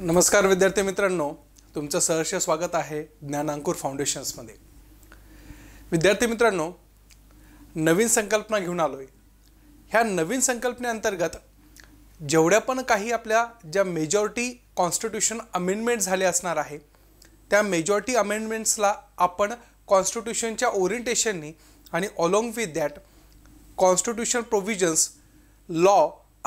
नमस्कार विद्यार्थी मित्रांनो तुमचं सहर्ष स्वागत आहे ज्ञानांकुर फाउंडेशन्समध्ये विद्यार्थी मित्रांनो नवीन संकल्पना घेऊन आलो आहे ह्या नवीन संकल्पनेअंतर्गत जेवढ्या पण काही आपल्या ज्या मेजॉरिटी कॉन्स्टिट्यूशन अमेंडमेंट झाले असणार आहे त्या मेजॉरिटी अमेंडमेंट्सला आपण कॉन्स्टिट्यूशनच्या ओरिएंटेशननी आणि along with that constitution provisions law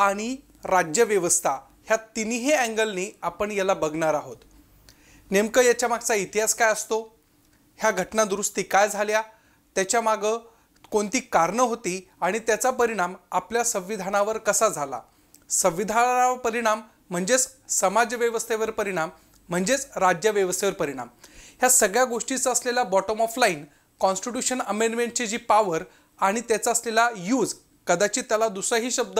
आणि राज्यव्यवस्था ह्या तिन्ही अँगलनी आपण याला बघणार आहोत नेमकं याच्या मागचा इतिहास काय असतो ह्या घटना दुरुस्ती काय झाल्या त्याच्यामागं कोणती कारणं होती आणि त्याचा परिणाम आपल्या संविधानावर कसा झाला संविधानावर परिणाम म्हणजेच समाजव्यवस्थेवर परिणाम म्हणजेच राज्यव्यवस्थेवर परिणाम ह्या सगळ्या गोष्टीचा असलेला बॉटम ऑफ लाईन कॉन्स्टिट्यूशन अमेंडमेंटची जी पावर आणि त्याचा असलेला यूज कदाचित त्याला दुसराही शब्द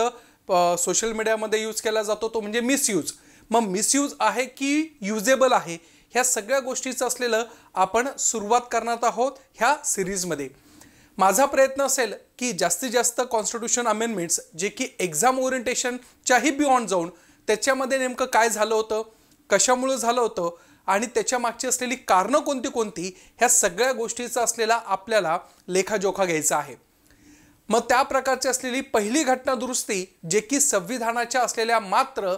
सोशल मीडियामध्ये यूज केला जातो तो म्हणजे मिसयूज मग मिसयूज आहे की युजेबल आहे ह्या सगळ्या गोष्टीचं असलेलं आपण सुरुवात करणार आहोत ह्या सिरीजमध्ये माझा प्रयत्न असेल की जास्तीत जास्त कॉन्स्टिट्यूशन अमेंडमेंट्स जे की एक्झाम ओरिएंटेशनच्याही बियॉन्ड जाऊन त्याच्यामध्ये नेमकं काय झालं होतं कशामुळं झालं होतं आणि त्याच्या मागची असलेली कारणं कोणती कोणती ह्या सगळ्या गोष्टीचा असलेला आपल्याला लेखाजोखा घ्यायचा आहे मग त्या प्रकारची असलेली पहिली घटना दुरुस्ती जे की संविधानाच्या असलेल्या मात्र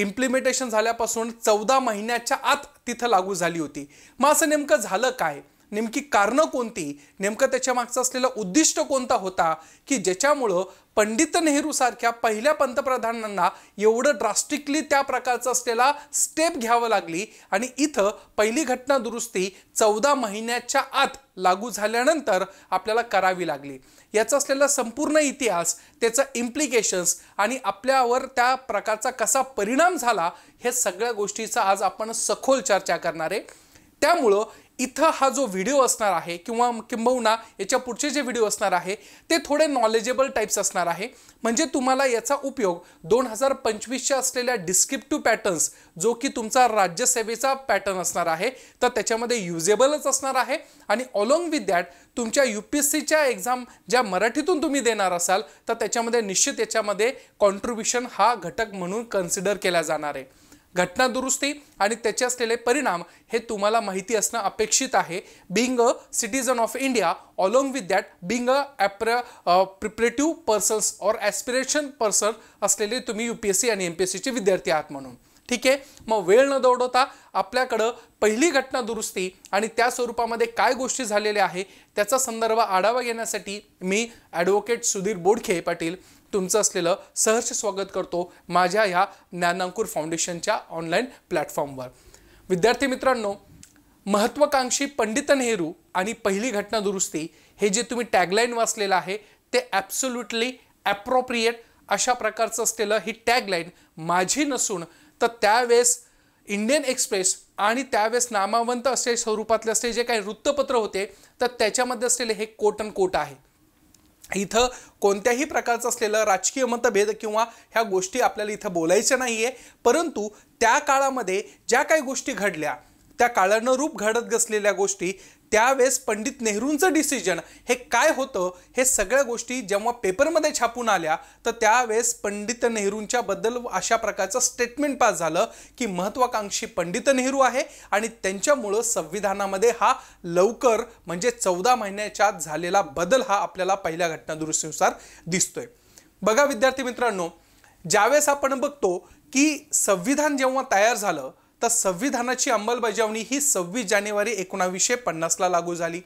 इम्प्लिमेंटेशन झाल्यापासून चौदा महिन्याच्या आत तिथं लागू झाली होती मग असं नेमकं झालं काय नेमकी कारणं कोणती नेमकं त्याच्या मागचं असलेलं उद्दिष्ट कोणता होता की ज्याच्यामुळं पंडित नेहरूसारख्या पहिल्या पंतप्रधानांना एवढं ड्रास्टिकली त्या प्रकारचं असलेला स्टेप घ्यावं लागली आणि इथं पहिली घटना दुरुस्ती चौदा महिन्याच्या आत लागू झाल्यानंतर आपल्याला करावी लागली याचा असलेला संपूर्ण इतिहास त्याचं इम्प्लिकेशन्स आणि आपल्यावर त्या प्रकारचा कसा परिणाम झाला हे सगळ्या गोष्टीचा आज आपण सखोल चर्चा करणार आहे त्यामुळं इथं हा जो व्हिडिओ असणार आहे किंवा किंबहुना याच्या पुढचे जे व्हिडिओ असणार आहे ते थोडे नॉलेजेबल टाईप्स असणार आहे म्हणजे तुम्हाला याचा उपयोग दोन हजार पंचवीसच्या असलेल्या डिस्क्रिप्टिव्ह पॅटर्न्स जो की तुमचा राज्यसेवेचा पॅटर्न असणार आहे तर त्याच्यामध्ये युजेबलच असणार आहे आणि ऑलॉंग विथ दॅट तुमच्या यू पी एस सीच्या एक्झाम ज्या मराठीतून तुम्ही देणार असाल तर त्याच्यामध्ये निश्चित याच्यामध्ये कॉन्ट्रीब्युशन हा घटक म्हणून कन्सिडर केला जाणार आहे घटना दुरुस्ती आणि त्याचे असलेले परिणाम हे तुम्हाला माहिती असणं अपेक्षित आहे being a citizen of India along with that being a ॲप्र प्रिपरेटिव्ह पर्सन्स और ॲस्पिरेशन पर्सन असलेले तुम्ही यू पी एस सी आणि एम पी एस सीचे विद्यार्थी आहात म्हणून ठीक आहे मग वेळ न दौडवता आपल्याकडं पहिली घटना दुरुस्ती आणि त्या स्वरूपामध्ये काय गोष्टी झालेल्या आहे त्याचा संदर्भ आढावा घेण्यासाठी मी ॲडव्होकेट सुधीर बोडखे पाटील तुमचं असलेलं सहर्ष स्वागत करतो माझ्या ह्या ज्ञानांकुर फाउंडेशनच्या ऑनलाईन प्लॅटफॉर्मवर विद्यार्थी मित्रांनो महत्त्वाकांक्षी पंडित नेहरू आणि पहिली घटना दुरुस्ती हे जे तुम्ही टॅगलाईन वाचलेलं आहे ते ॲप्सोल्युटली ॲप्रोप्रिएट अशा प्रकारचं असलेलं ही टॅगलाईन माझी नसून तर त्यावेळेस इंडियन एक्सप्रेस आणि त्यावेळेस नामावंत असे स्वरूपातले असले जे काही वृत्तपत्र होते तर त्याच्यामध्ये असलेले हे कोट अन कोट आहे इथं कोणत्याही प्रकारचं असलेलं राजकीय मतभेद किंवा ह्या गोष्टी आपल्याला इथं बोलायच्या नाही आहे परंतु त्या काळामध्ये ज्या काही गोष्टी घडल्या त्या काळानं रूप घडत असलेल्या गोष्टी त्यावेळेस पंडित नेहरूंचं डिसिजन हे काय होतं हे सगळ्या गोष्टी जेव्हा पेपरमध्ये छापून आल्या तर त्यावेळेस पंडित नेहरूंच्याबद्दल अशा प्रकारचं स्टेटमेंट पास झालं की महत्त्वाकांक्षी पंडित नेहरू आहे आणि त्यांच्यामुळं संविधानामध्ये हा लवकर म्हणजे चौदा महिन्याच्या झालेला बदल हा आपल्याला पहिल्या घटनादुरुस्तीनुसार दिसतोय बघा विद्यार्थी मित्रांनो ज्यावेळेस आपण बघतो की संविधान जेव्हा तयार झालं तर संविधानाची अंमलबजावणी ही सव्वीस जानेवारी एकोणावीसशे पन्नासला लागू झाली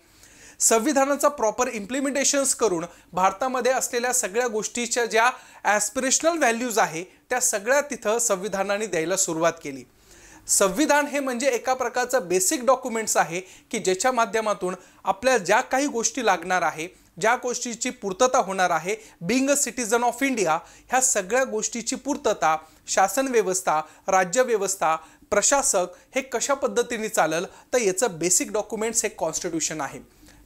संविधानाचा प्रॉपर इम्प्लिमेंटेशन्स करून भारतामध्ये असलेल्या सगळ्या गोष्टीच्या ज्या ॲस्पिरेशनल व्हॅल्यूज आहे त्या सगळ्या तिथं संविधानाने द्यायला सुरुवात केली संविधान हे म्हणजे एका प्रकारचं बेसिक डॉक्युमेंट्स आहे की ज्याच्या माध्यमातून आपल्या ज्या काही गोष्टी लागणार आहे ज्या गोष्टीची पूर्तता होणार आहे being a citizen of India ह्या सगळ्या गोष्टीची पूर्तता शासन व्यवस्था राज्यव्यवस्था प्रशासक हे कशा पद्धतीने चालेल तर याचं बेसिक डॉक्युमेंट्स हे कॉन्स्टिट्यूशन आहे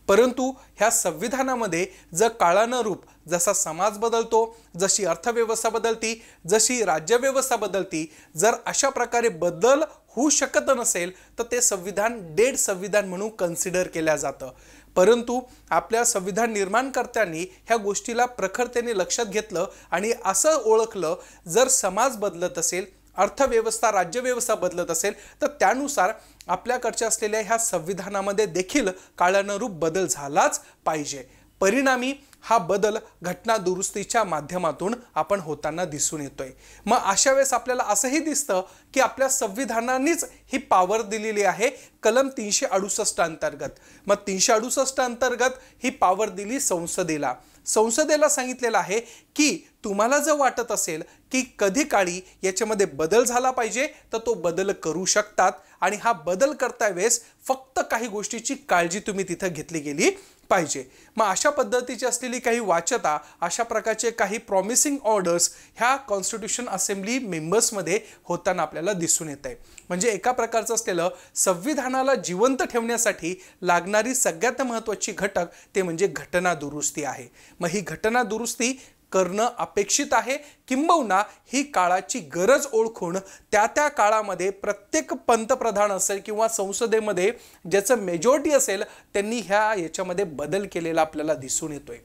परंतु ह्या संविधानामध्ये जर काळानुरूप जसा समाज बदलतो जशी अर्थव्यवस्था बदलती जशी राज्यव्यवस्था बदलती जर अशा प्रकारे बदल होऊ शकत नसेल तर ते संविधान डेड संविधान म्हणून कन्सिडर केलं जातं परंतु आपल्या संविधान निर्माणकर्त्यांनी ह्या गोष्टीला प्रखरतेने लक्षात घेतलं आणि असं ओळखलं जर समाज बदलत असेल अर्थव्यवस्था राज्यव्यवस्था बदलत असेल तर त्यानुसार आपल्याकडच्या असलेल्या ह्या संविधानामध्ये देखील काळानुरूप बदल झालाच पाहिजे परिणामी हा बदल घटना दुरुस्तीच्या माध्यमातून आपण होताना दिसून येतोय मग अशा वेळेस आपल्याला असंही दिसतं की आपल्या संविधानानेच ही पावर दिलेली आहे कलम तीनशे अडुसष्ट अंतर्गत मग तीनशे अडुसष्ट अंतर्गत ही पावर दिली संसदेला संसदेला सांगितलेलं आहे की तुम्हाला जर वाटत असेल की कधी काळी याच्यामध्ये बदल झाला पाहिजे तर तो बदल करू शकतात आणि हा बदल करता वेळेस फक्त काही गोष्टीची काळजी तुम्ही तिथं घेतली गेली पाहिजे मग अशा पद्धतीची असलेली काही वाचता अशा प्रकारचे काही प्रॉमिसिंग ऑर्डर्स ह्या कॉन्स्टिट्युशन असेंब्ली मेंबर्समध्ये होताना आपल्याला दिसून येत आहे म्हणजे एका प्रकारचं असलेलं संविधानाला जिवंत ठेवण्यासाठी लागणारी सगळ्यात महत्त्वाची घटक ते म्हणजे घटना दुरुस्ती आहे मग ही घटना दुरुस्ती करणं अपेक्षित आहे किंबहुना ही काळाची गरज ओळखून त्या त्या काळामध्ये प्रत्येक पंतप्रधान असेल किंवा संसदेमध्ये ज्याचं मेजॉरिटी असेल त्यांनी ह्या याच्यामध्ये बदल केलेला आपल्याला दिसून येतोय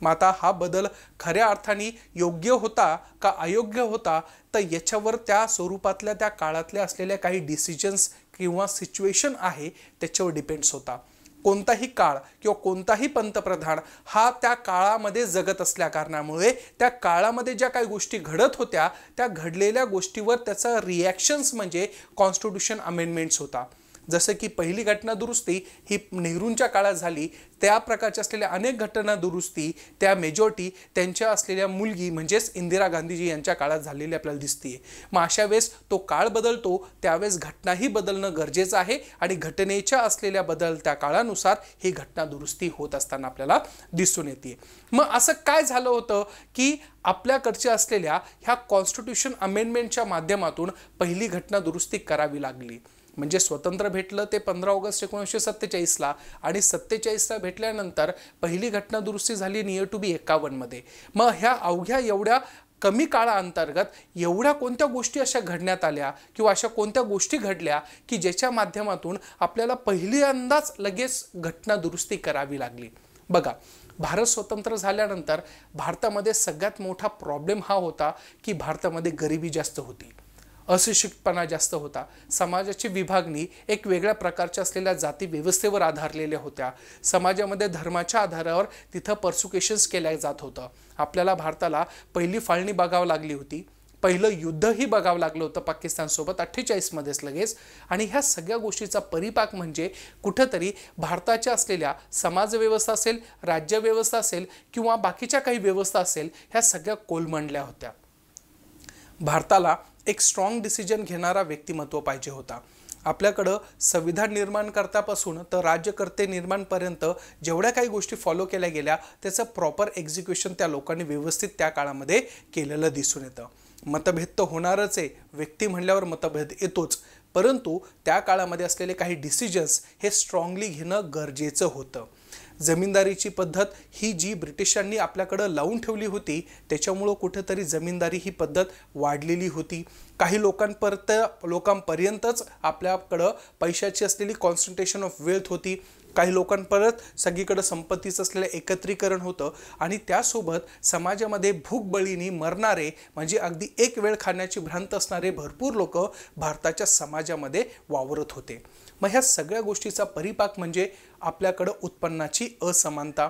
मग आता हा बदल खऱ्या अर्थाने योग्य होता का अयोग्य होता तर याच्यावर त्या स्वरूपातल्या त्या काळातल्या असलेल्या काही डिसिजन्स किंवा सिच्युएशन आहे त्याच्यावर डिपेंड्स होता कोणताही काळ किंवा कोणताही पंतप्रधान हा त्या काळामध्ये जगत असल्या कारणामुळे त्या काळामध्ये ज्या काही गोष्टी घडत होत्या त्या घडलेल्या गोष्टीवर त्याचा रिॲक्शन्स म्हणजे कॉन्स्टिट्यूशन अमेंडमेंट्स होता जसं की पहिली घटना दुरुस्ती ही नेहरूंच्या काळात झाली त्या प्रकारच्या असलेल्या अनेक घटना दुरुस्ती त्या मेजॉरिटी त्यांच्या असलेल्या मुलगी म्हणजेच इंदिरा गांधीजी यांच्या काळात झालेली आपल्याला दिसते मग अशा वेळेस तो काळ बदलतो त्यावेळेस घटनाही बदलणं गरजेचं आहे आणि घटनेच्या असलेल्या बदल त्या काळानुसार ही घटना दुरुस्ती होत असताना आपल्याला दिसून येते मग असं काय झालं होतं की आपल्याकडच्या असलेल्या ह्या कॉन्स्टिट्युशन अमेंडमेंटच्या माध्यमातून पहिली घटना दुरुस्ती करावी लागली म्हणजे स्वतंत्र भेटलं ते पंधरा ऑगस्ट एकोणीसशे सत्तेचाळीसला आणि सत्तेचाळीसला भेटल्यानंतर पहिली घटना दुरुस्ती झाली नियर टू बी एकावन्नमध्ये मग ह्या अवघ्या एवढ्या कमी काळाअंतर्गत एवढ्या कोणत्या गोष्टी अशा घडण्यात आल्या किंवा अशा कोणत्या गोष्टी घडल्या की ज्याच्या माध्यमातून आपल्याला पहिल्यांदाच लगेच घटना दुरुस्ती करावी लागली बघा भारत स्वतंत्र झाल्यानंतर भारतामध्ये सगळ्यात मोठा प्रॉब्लेम हा होता की भारतामध्ये गरिबी जास्त होती अशिक्षितपणा जास्त होता समाजाची विभागणी एक वेगळ्या प्रकारच्या असलेल्या जाती व्यवस्थेवर आधारलेल्या होत्या समाजामध्ये धर्माच्या आधारावर तिथं पर्सुकेशन्स केल्या जात होतं आपल्याला भारताला पहिली फाळणी बघावं लागली होती पहिलं युद्धही बघावं लागलं होतं पाकिस्तानसोबत अठ्ठेचाळीसमध्येच लगेच आणि ह्या सगळ्या गोष्टीचा परिपाक म्हणजे कुठंतरी भारताच्या असलेल्या समाजव्यवस्था असेल राज्यव्यवस्था असेल किंवा बाकीच्या काही व्यवस्था असेल ह्या सगळ्या कोलमंडल्या होत्या भारताला एक स्ट्रॉंग डिसिजन घेणारा व्यक्तिमत्व पाहिजे होता आपल्याकडं संविधान निर्माण करतापासून तर राज्यकर्ते निर्माणपर्यंत जेवढ्या काही गोष्टी फॉलो केल्या गेल्या त्याचं प्रॉपर एक्झिक्युशन त्या लोकांनी व्यवस्थित त्या काळामध्ये केलेलं दिसून येतं मतभेद तर होणारच आहे व्यक्ती म्हणल्यावर मतभेद येतोच परंतु त्या काळामध्ये असलेले काही डिसिजन्स हे स्ट्रॉंगली घेणं गरजेचं होतं जमीनदारीची पद्धत ही जी ब्रिटिशांनी आपल्याकडं लावून ठेवली होती त्याच्यामुळं कुठेतरी जमीनदारी ही पद्धत वाढलेली होती काही लोकांपर्यंत लोकांपर्यंतच आपल्याकडं पैशाची असलेली कॉन्सन्ट्रेशन ऑफ वेल्थ होती काही लोकांपर्यंत सगळीकडं संपत्तीचं असलेलं एकत्रीकरण होतं आणि त्यासोबत समाजामध्ये भूकबळीने मरणारे म्हणजे अगदी एक वेळ खाण्याची भ्रांत असणारे भरपूर लोक भारताच्या समाजामध्ये वावरत होते मग ह्या सगळ्या गोष्टीचा परिपाक म्हणजे आपल्याकडं उत्पन्नाची असमानता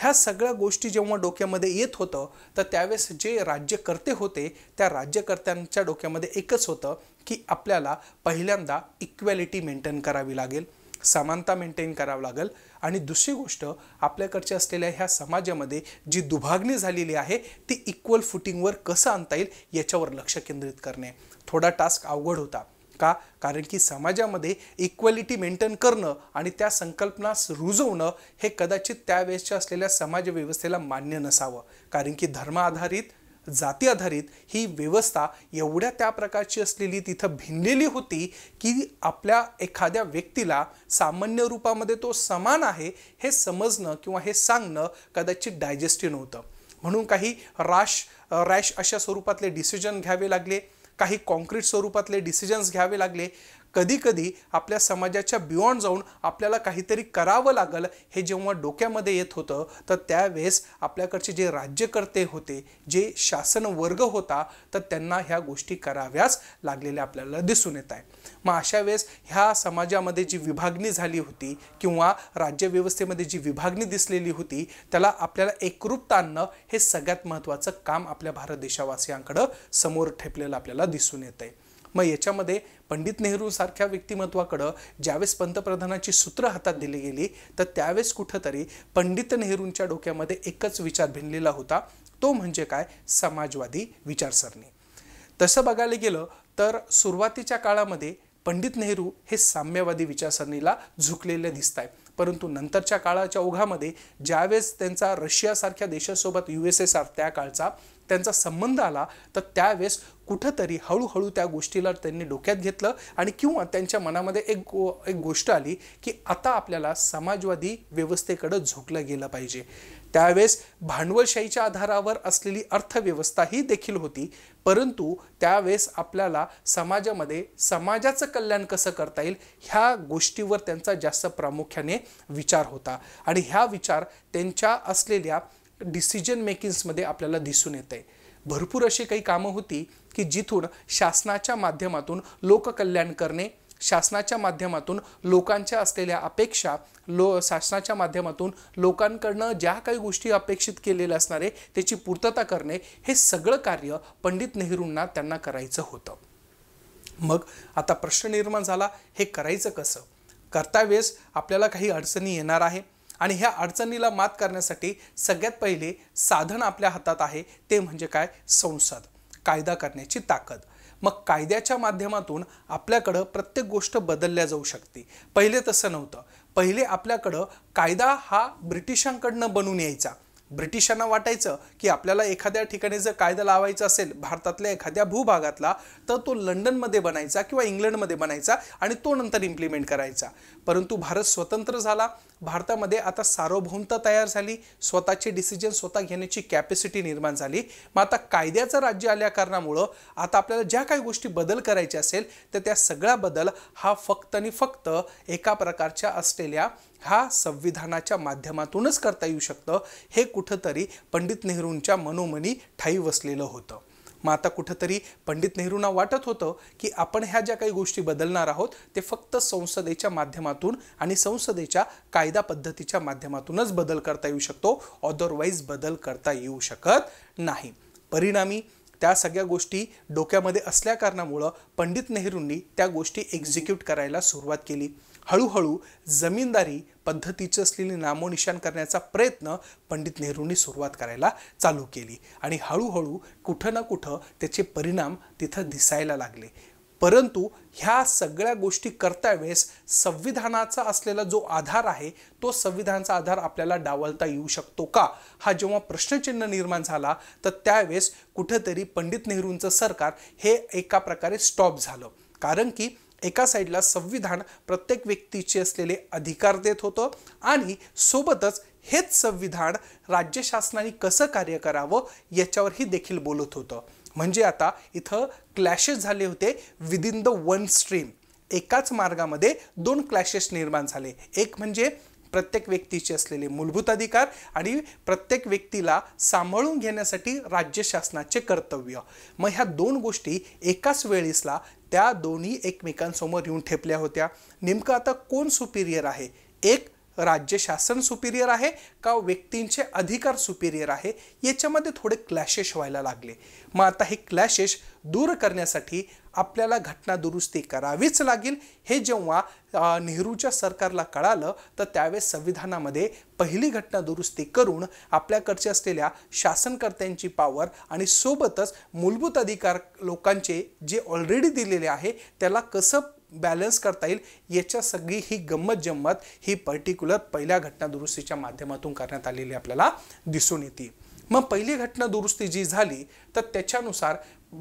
ह्या सगळ्या गोष्टी जेव्हा डोक्यामध्ये येत होतं तर त्यावेळेस जे राज्यकर्ते होते त्या राज्यकर्त्यांच्या डोक्यामध्ये एकच होतं की आपल्याला पहिल्यांदा इक्वॅलिटी मेंटेन करावी लागेल समानता मेंटेन करावं लागेल आणि दुसरी गोष्ट आपल्याकडच्या असलेल्या ह्या समाजामध्ये जी दुभागणी झालेली आहे ती इक्वल फुटिंगवर कसं आणता येईल याच्यावर लक्ष केंद्रित करणे थोडा टास्क अवघड होता का कारण की समाजामध्ये इक्वेलिटी मेंटेन करणं आणि त्या संकल्पनास रुजवणं हे कदाचित त्यावेळेसच्या असलेल्या समाजव्यवस्थेला मान्य नसावं कारण की धर्म आधारित जाती आधारित ही व्यवस्था एवढ्या त्या प्रकारची असलेली तिथं भिनलेली होती की आपल्या एखाद्या व्यक्तीला सामान्य रूपामध्ये तो समान आहे हे समजणं किंवा हे सांगणं कदाचित डायजेस्टिव्ह नव्हतं म्हणून काही राश रॅश अशा स्वरूपातले डिसिजन घ्यावे लागले काही कॉन्क्रीट स्वरूपातले डिसिजन्स घ्यावे लागले कधीकधी आपल्या समाजाच्या बियॉन्ड जाऊन आपल्याला काहीतरी करावं लागल हे जेव्हा डोक्यामध्ये येत होतं तर त्यावेळेस आपल्याकडचे जे राज्यकर्ते होते जे शासन वर्ग होता तर त्यांना ह्या गोष्टी कराव्याच लागलेल्या आपल्याला दिसून येत आहे मग अशा वेळेस ह्या समाजामध्ये जी विभागणी झाली होती किंवा राज्यव्यवस्थेमध्ये जी विभागणी दिसलेली होती त्याला आपल्याला एकरूपता आणणं हे सगळ्यात महत्त्वाचं काम आपल्या भारत देशावासियांकडं समोर ठेपलेलं आपल्याला दिसून येत आहे मग याच्यामध्ये पंडित सारख्या व्यक्तिमत्वाकडं ज्यावेळेस पंतप्रधानाची सूत्र हातात दिली गेली तर त्यावेळेस कुठंतरी पंडित नेहरूंच्या डोक्यामध्ये एकच विचार भिनलेला होता तो म्हणजे काय समाजवादी विचारसरणी तसं बघायला गेलं तर सुरुवातीच्या काळामध्ये पंडित नेहरू हे साम्यवादी विचारसरणीला झुकलेले दिसत आहे परंतु नंतरच्या काळाच्या ओघामध्ये ज्यावेळेस त्यांचा रशियासारख्या देशासोबत यू एस एस आर त्या काळचा त्यांचा संबंध आला तर त्यावेळेस कुठंतरी हळूहळू त्या गोष्टीला त्यांनी डोक्यात घेतलं आणि किंवा त्यांच्या मनामध्ये एक गो एक गोष्ट आली की आता आपल्याला समाजवादी व्यवस्थेकडं झोकलं गेलं पाहिजे त्यावेळेस भांडवलशाहीच्या आधारावर असलेली अर्थव्यवस्था ही देखील होती परंतु त्यावेळेस आपल्याला समाजामध्ये समाजाचं कल्याण कसं करता येईल ह्या गोष्टीवर त्यांचा जास्त प्रामुख्याने विचार होता आणि ह्या विचार त्यांच्या असलेल्या डिसिजन मेकिंग्समध्ये आपल्याला दिसून येत आहे भरपूर अशी काही कामं होती की जिथून शासनाच्या माध्यमातून लोककल्याण करणे शासनाच्या माध्यमातून लोकांच्या असलेल्या अपेक्षा लो शासनाच्या माध्यमातून लोकांकडनं ज्या काही गोष्टी अपेक्षित केलेल्या असणारे त्याची पूर्तता करणे हे सगळं कार्य पंडित नेहरूंना त्यांना करायचं होतं मग आता प्रश्न निर्माण झाला हे करायचं कसं करता वेळेस आपल्याला काही अडचणी येणार आहे आणि ह्या अडचणीला मात करण्यासाठी सगळ्यात पहिले साधन आपल्या हातात आहे ते म्हणजे काय संसद कायदा करण्याची ताकद मग कायद्याच्या माध्यमातून आपल्याकडं प्रत्येक गोष्ट बदलल्या जाऊ शकते पहिले तसं नव्हतं पहिले आपल्याकडं कायदा हा ब्रिटिशांकडनं बनून यायचा ब्रिटिशांना वाटायचं की आपल्याला एखाद्या ठिकाणी जर कायदा लावायचा असेल भारतातल्या एखाद्या भूभागातला तर तो लंडनमध्ये बनायचा किंवा इंग्लंडमध्ये बनायचा आणि तो नंतर इम्प्लिमेंट करायचा परंतु भारत स्वतंत्र झाला भारतामध्ये आता सार्वभौमता तयार झाली स्वतःचे डिसिजन स्वतः घेण्याची कॅपॅसिटी निर्माण झाली मग आता कायद्याचं राज्य आल्या कारणामुळं आता आपल्याला ज्या काही गोष्टी बदल करायच्या असेल तर त्या सगळा बदल हा फक्त आणि फक्त एका प्रकारच्या असलेल्या हा संविधानाच्या माध्यमातूनच करता येऊ शकतं हे कुठंतरी पंडित नेहरूंच्या मनोमनी ठाई वसलेलं होतं मग आता कुठंतरी पंडित नेहरूंना वाटत होतं की आपण ह्या ज्या काही गोष्टी बदलणार आहोत ते फक्त संसदेच्या माध्यमातून आणि संसदेच्या कायदा पद्धतीच्या माध्यमातूनच बदल करता येऊ शकतो ऑदरवाईज बदल करता येऊ शकत नाही परिणामी त्या सगळ्या गोष्टी डोक्यामध्ये असल्या कारणामुळं पंडित नेहरूंनी त्या गोष्टी एक्झिक्यूट करायला सुरुवात केली हळूहळू जमीनदारी पद्धतीची असलेली नामोनिशान करण्याचा प्रयत्न पंडित नेहरूंनी सुरुवात करायला चालू केली आणि हळूहळू कुठं ना कुठं त्याचे परिणाम तिथं दिसायला लागले परंतु ह्या सगळ्या गोष्टी करता वेळेस संविधानाचा असलेला जो आधार आहे तो संविधानाचा आधार आपल्याला डावलता येऊ शकतो का हा जेव्हा प्रश्नचिन्ह निर्माण झाला तर त्यावेळेस कुठंतरी पंडित नेहरूंचं सरकार हे एका प्रकारे स्टॉप झालं कारण की एका साईडला संविधान प्रत्येक व्यक्तीचे असलेले अधिकार देत होतं आणि सोबतच हेच संविधान राज्य शासनाने कसं कार्य करावं याच्यावरही देखील बोलत होतं म्हणजे आता इथं क्लॅशेस झाले होते विदिन द वन स्ट्रीम एकाच मार्गामध्ये दोन क्लॅशेस निर्माण झाले एक म्हणजे प्रत्येक व्यक्तीचे असलेले मूलभूत अधिकार आणि प्रत्येक व्यक्तीला सांभाळून घेण्यासाठी राज्य शासनाचे कर्तव्य मग ह्या दोन गोष्टी एकाच वेळेसला त्या दोन्ही एकमेकांसमोर येऊन ठेपल्या होत्या नेमकं आता कोण सुपिरियर आहे एक राज्य शासन सुपिरियर आहे का व्यक्तींचे अधिकार सुपिरियर आहे याच्यामध्ये थोडे क्लॅशेस व्हायला लागले मग आता हे क्लॅशेस दूर करण्यासाठी आपल्याला घटना दुरुस्ती करावीच लागेल हे जेव्हा नेहरूच्या सरकारला कळालं तर त्यावेळेस संविधानामध्ये पहिली घटना दुरुस्ती करून आपल्याकडचे असलेल्या शासनकर्त्यांची पावर आणि सोबतच मूलभूत अधिकार लोकांचे जे ऑलरेडी दिलेले आहे त्याला कसं बॅलन्स करता येईल याच्या सगळी ही गंमत जम्मत ही पर्टिक्युलर पहिल्या घटना दुरुस्तीच्या माध्यमातून करण्यात आलेली आपल्याला दिसून येते मग पहिली घटना दुरुस्ती जी झाली तर त्याच्यानुसार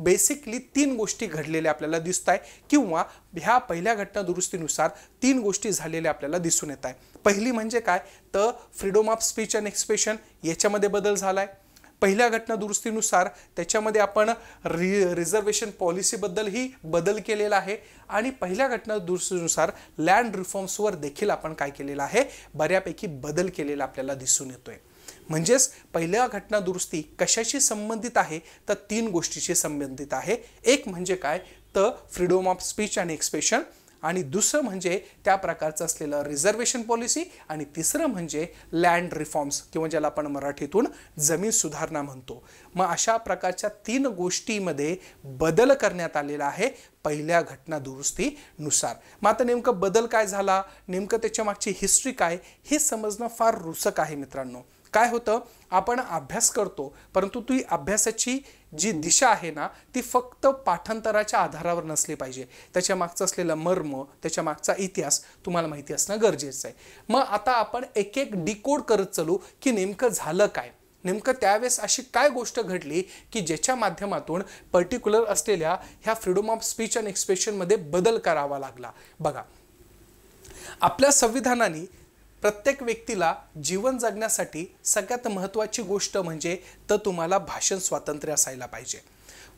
बेसिकली तीन गोष्टी घडलेल्या आपल्याला दिसत आहे किंवा ह्या पहिल्या घटना दुरुस्तीनुसार तीन गोष्टी झालेल्या आपल्याला दिसून येत आहे पहिली म्हणजे काय तर freedom of speech and expression याच्यामध्ये बदल झाला आहे पहिल्या घटना दुरुस्तीनुसार त्याच्यामध्ये आपण रि रिझर्वेशन पॉलिसीबद्दलही बदल केलेला आहे आणि पहिल्या घटना दुरुस्तीनुसार लँड रिफॉर्म्सवर देखील आपण काय केलेलं आहे बऱ्यापैकी बदल केलेला आपल्याला दिसून येतोय म्हणजेच पहिल्या घटना दुरुस्ती कशाशी संबंधित आहे तर तीन गोष्टीशी संबंधित आहे एक म्हणजे काय तर freedom of speech and expression आणि दुसरं म्हणजे त्या प्रकारचं असलेलं रिझर्वेशन पॉलिसी आणि तिसरं म्हणजे लँड रिफॉर्म्स किंवा ज्याला आपण मराठीतून जमीन सुधारणा म्हणतो मग अशा प्रकारच्या तीन गोष्टीमध्ये बदल करण्यात आलेला आहे पहिल्या घटना दुरुस्तीनुसार मग आता नेमकं बदल काय झाला नेमकं त्याच्या मागची हिस्ट्री काय हे समजणं फार रुचक आहे मित्रांनो काय होतं आपण अभ्यास करतो परंतु ती अभ्यासाची जी दिशा आहे ना ती फक्त पाठांतराच्या आधारावर नसली पाहिजे त्याच्या मागचं असलेलं मर्म त्याच्या मागचा इतिहास तुम्हाला माहिती असणं गरजेचं आहे मग आता आपण एक एक डिकोड करत चालू की नेमकं झालं काय नेमकं त्यावेळेस अशी काय गोष्ट घडली की ज्याच्या माध्यमातून पर्टिक्युलर असलेल्या ह्या फ्रीडम ऑफ स्पीच अँड एक्सप्रेशनमध्ये बदल करावा लागला बघा आपल्या संविधानाने प्रत्येक व्यक्तीला जीवन जगण्यासाठी सगळ्यात महत्त्वाची गोष्ट म्हणजे तर तुम्हाला भाषण स्वातंत्र्य असायला पाहिजे